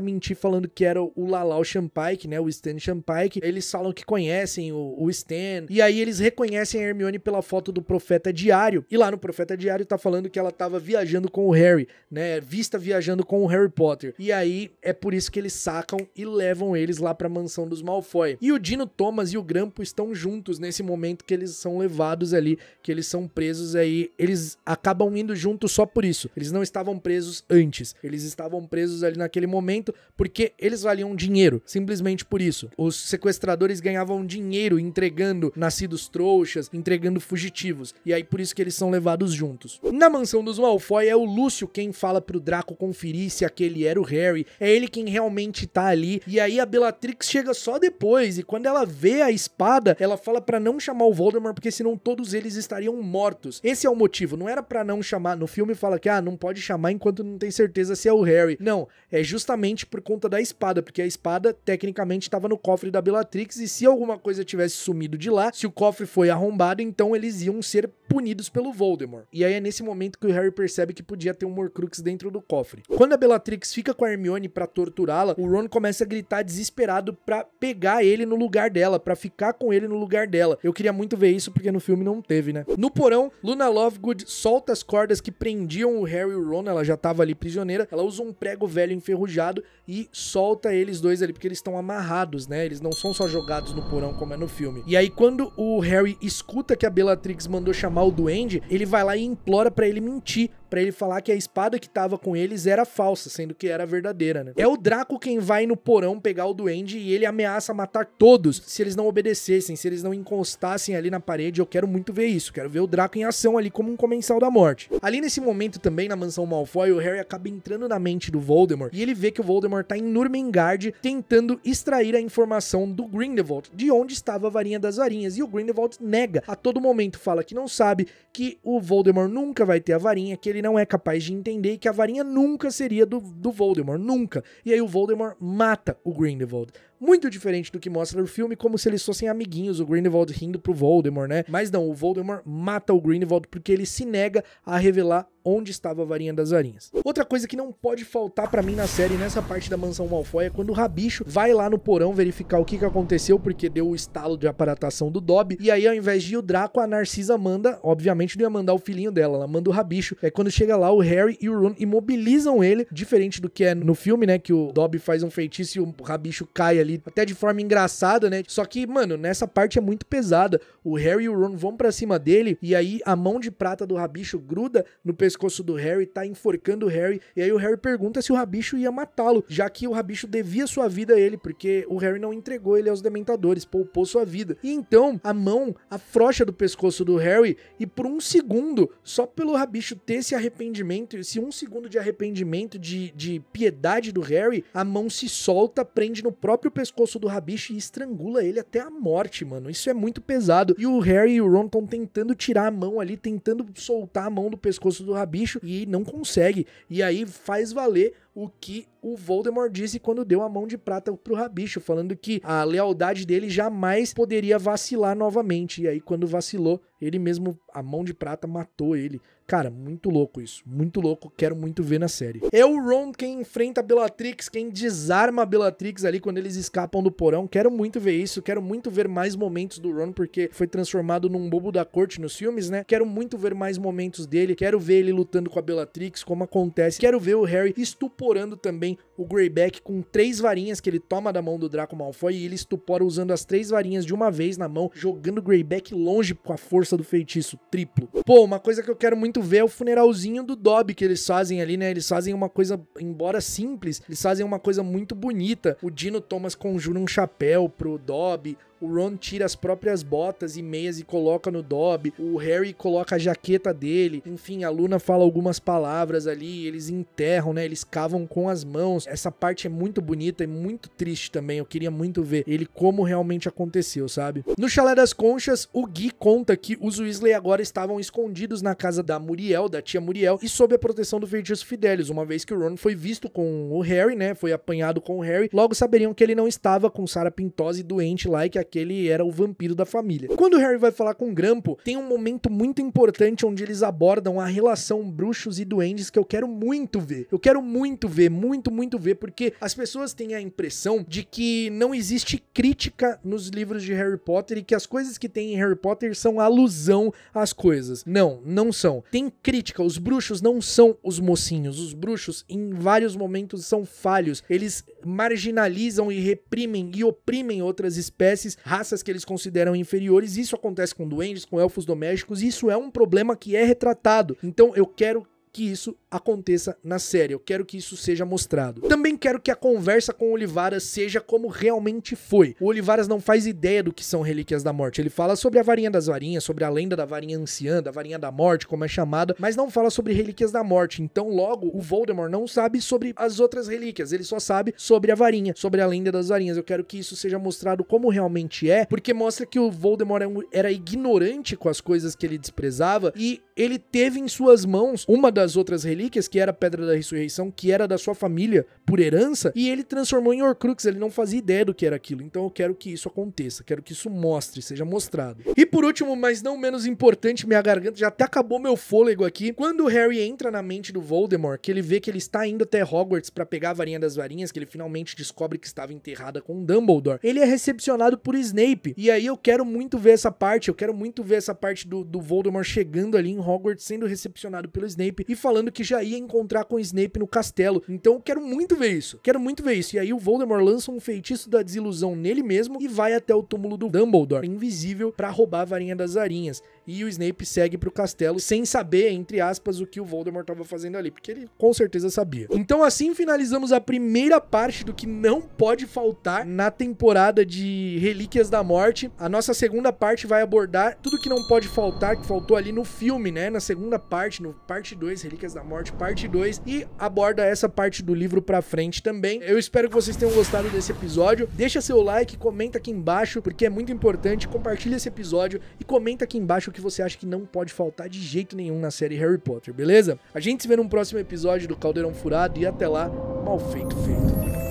mentir falando que era o Lalau Champike, né, o Stan Champike. Eles falam que conhecem o, o Stan. E aí eles reconhecem a Hermione pela foto do Profeta Diário. E lá no Profeta Diário tá falando que ela tava viajando com o Harry, né? Vista viajando com o Harry Potter. E aí é por isso que eles sacam e levam eles lá para a mansão dos Malfoy. E o Dino Thomas e o Grampo estão juntos nesse momento que eles são levados ali, que eles são presos aí. Eles acabam indo juntos só por isso. Eles não estavam presos antes. Eles estavam presos ali naquele momento porque eles valiam dinheiro, simplesmente por isso. Os sequestradores ganhavam dinheiro entregando nascidos trouxas, entregando fugitivos. E aí por isso que eles são levados juntos. Na mansão dos Malfoy é o o Lúcio quem fala pro Draco conferir se aquele era o Harry. É ele quem realmente tá ali. E aí a Bellatrix chega só depois. E quando ela vê a espada, ela fala para não chamar o Voldemort, porque senão todos eles estariam mortos. Esse é o motivo. Não era para não chamar. No filme fala que, ah, não pode chamar enquanto não tem certeza se é o Harry. Não. É justamente por conta da espada, porque a espada tecnicamente estava no cofre da Bellatrix. E se alguma coisa tivesse sumido de lá, se o cofre foi arrombado, então eles iam ser punidos pelo Voldemort. E aí é nesse momento que o Harry percebe que podia ter um Morcrux dentro do cofre. Quando a Bellatrix fica com a Hermione para torturá-la, o Ron começa a gritar desesperado para pegar ele no lugar dela, para ficar com ele no lugar dela. Eu queria muito ver isso porque no filme não teve, né? No porão, Luna Lovegood solta as cordas que prendiam o Harry e o Ron, ela já tava ali prisioneira. Ela usa um prego velho enferrujado e solta eles dois ali porque eles estão amarrados, né? Eles não são só jogados no porão como é no filme. E aí quando o Harry escuta que a Bellatrix mandou chamar o duende, ele vai lá e implora para ele mentir para ele falar que a espada que tava com eles era falsa, sendo que era verdadeira, né? É o Draco quem vai no porão pegar o duende e ele ameaça matar todos se eles não obedecessem, se eles não encostassem ali na parede. Eu quero muito ver isso, quero ver o Draco em ação ali como um comensal da morte. Ali nesse momento também, na mansão Malfoy, o Harry acaba entrando na mente do Voldemort e ele vê que o Voldemort tá em Nurmengard tentando extrair a informação do Grindelwald, de onde estava a varinha das varinhas. E o Grindelwald nega a todo momento, fala que não sabe, que o Voldemort nunca vai ter a varinha, que ele não é capaz de entender que a varinha nunca seria do, do Voldemort, nunca. E aí o Voldemort mata o Grindelwald muito diferente do que mostra no filme, como se eles fossem amiguinhos, o Grindelwald rindo pro Voldemort, né? Mas não, o Voldemort mata o Grindelwald porque ele se nega a revelar onde estava a varinha das varinhas. Outra coisa que não pode faltar para mim na série, nessa parte da mansão Malfoy, é quando o Rabicho vai lá no porão verificar o que, que aconteceu, porque deu o estalo de aparatação do Dobby, e aí ao invés de ir o Draco, a Narcisa manda, obviamente não ia mandar o filhinho dela, ela manda o Rabicho. É quando chega lá, o Harry e o Ron imobilizam ele, diferente do que é no filme, né, que o Dobby faz um feitiço e o Rabicho cai ali ali, até de forma engraçada, né? Só que, mano, nessa parte é muito pesada. O Harry e o Ron vão para cima dele e aí a mão de prata do rabicho gruda no pescoço do Harry, tá enforcando o Harry. E aí o Harry pergunta se o rabicho ia matá-lo, já que o rabicho devia sua vida a ele, porque o Harry não entregou ele aos dementadores, poupou sua vida. E então a mão afrouxa do pescoço do Harry e por um segundo, só pelo rabicho ter esse arrependimento, esse um segundo de arrependimento, de, de piedade do Harry, a mão se solta, prende no próprio pescoço do rabicho e estrangula ele até a morte, mano. Isso é muito pesado. E o Harry e o Ron estão tentando tirar a mão ali, tentando soltar a mão do pescoço do Rabicho e não consegue. E aí faz valer o que o Voldemort disse quando deu a mão de prata pro Rabicho, falando que a lealdade dele jamais poderia vacilar novamente. E aí, quando vacilou, ele mesmo, a mão de prata, matou ele. Cara, muito louco isso. Muito louco. Quero muito ver na série. É o Ron quem enfrenta a Bellatrix, quem desarma a Bellatrix ali quando eles escapam do porão. Quero muito ver isso. Quero muito ver mais momentos do Ron, porque foi transformado num bobo da corte nos filmes, né? Quero muito ver mais momentos dele. Quero ver ele lutando com a Bellatrix, como acontece. Quero ver o Harry estuporando também o Greyback com três varinhas que ele toma da mão do Draco Malfoy e ele estupora usando as três varinhas de uma vez na mão, jogando o Greyback longe com a força do feitiço triplo. Pô, uma coisa que eu quero muito ver é o funeralzinho do Dobby que eles fazem ali, né? Eles fazem uma coisa, embora simples, eles fazem uma coisa muito bonita. O Dino Thomas conjura um chapéu pro Dobby, o Ron tira as próprias botas e meias e coloca no Dobby. O Harry coloca a jaqueta dele. Enfim, a Luna fala algumas palavras ali. Eles enterram, né? Eles cavam com as mãos. Essa parte é muito bonita e muito triste também. Eu queria muito ver ele como realmente aconteceu, sabe? No Chalé das Conchas, o Gui conta que os Weasley agora estavam escondidos na casa da Muriel, da tia Muriel, e sob a proteção do Feitiço Fidelis, uma vez que o Ron foi visto com o Harry, né? Foi apanhado com o Harry. Logo saberiam que ele não estava com Sarah Pintose doente lá que aquele era o vampiro da família. Quando o Harry vai falar com o Grampo, tem um momento muito importante onde eles abordam a relação bruxos e duendes que eu quero muito ver. Eu quero muito ver, muito, muito ver, porque as pessoas têm a impressão de que não existe crítica nos livros de Harry Potter e que as coisas que tem em Harry Potter são alusão às coisas. Não, não são. Tem crítica. Os bruxos não são os mocinhos. Os bruxos, em vários momentos, são falhos. Eles marginalizam e reprimem e oprimem outras espécies raças que eles consideram inferiores. Isso acontece com duendes, com elfos domésticos. Isso é um problema que é retratado. Então eu quero que isso aconteça na série. Eu quero que isso seja mostrado. Também quero que a conversa com Olivaras seja como realmente foi. O Olivaras não faz ideia do que são relíquias da morte. Ele fala sobre a varinha das varinhas, sobre a lenda da varinha anciã, da varinha da morte, como é chamada, mas não fala sobre relíquias da morte. Então, logo, o Voldemort não sabe sobre as outras relíquias. Ele só sabe sobre a varinha, sobre a lenda das varinhas. Eu quero que isso seja mostrado como realmente é, porque mostra que o Voldemort é era ignorante com as coisas que ele desprezava e ele teve em suas mãos uma das das outras relíquias, que era a Pedra da Ressurreição, que era da sua família por herança, e ele transformou em Horcrux, ele não fazia ideia do que era aquilo. Então eu quero que isso aconteça, quero que isso mostre, seja mostrado. E por último, mas não menos importante, minha garganta já até acabou meu fôlego aqui. Quando o Harry entra na mente do Voldemort, que ele vê que ele está indo até Hogwarts para pegar a varinha das varinhas, que ele finalmente descobre que estava enterrada com Dumbledore, ele é recepcionado por Snape. E aí eu quero muito ver essa parte, eu quero muito ver essa parte do, do Voldemort chegando ali em Hogwarts, sendo recepcionado pelo Snape e e falando que já ia encontrar com o Snape no castelo. Então quero muito ver isso. Quero muito ver isso. E aí o Voldemort lança um feitiço da desilusão nele mesmo e vai até o túmulo do Dumbledore, invisível, para roubar a varinha das arinhas e o Snape segue pro castelo sem saber, entre aspas, o que o Voldemort estava fazendo ali, porque ele com certeza sabia. Então assim finalizamos a primeira parte do que não pode faltar na temporada de Relíquias da Morte. A nossa segunda parte vai abordar tudo que não pode faltar, que faltou ali no filme, né? Na segunda parte, no parte 2, Relíquias da Morte, parte 2, e aborda essa parte do livro pra frente também. Eu espero que vocês tenham gostado desse episódio. Deixa seu like, comenta aqui embaixo, porque é muito importante. Compartilha esse episódio e comenta aqui embaixo que você acha que não pode faltar de jeito nenhum na série Harry Potter, beleza? A gente se vê num próximo episódio do Caldeirão Furado e até lá, mal feito feito.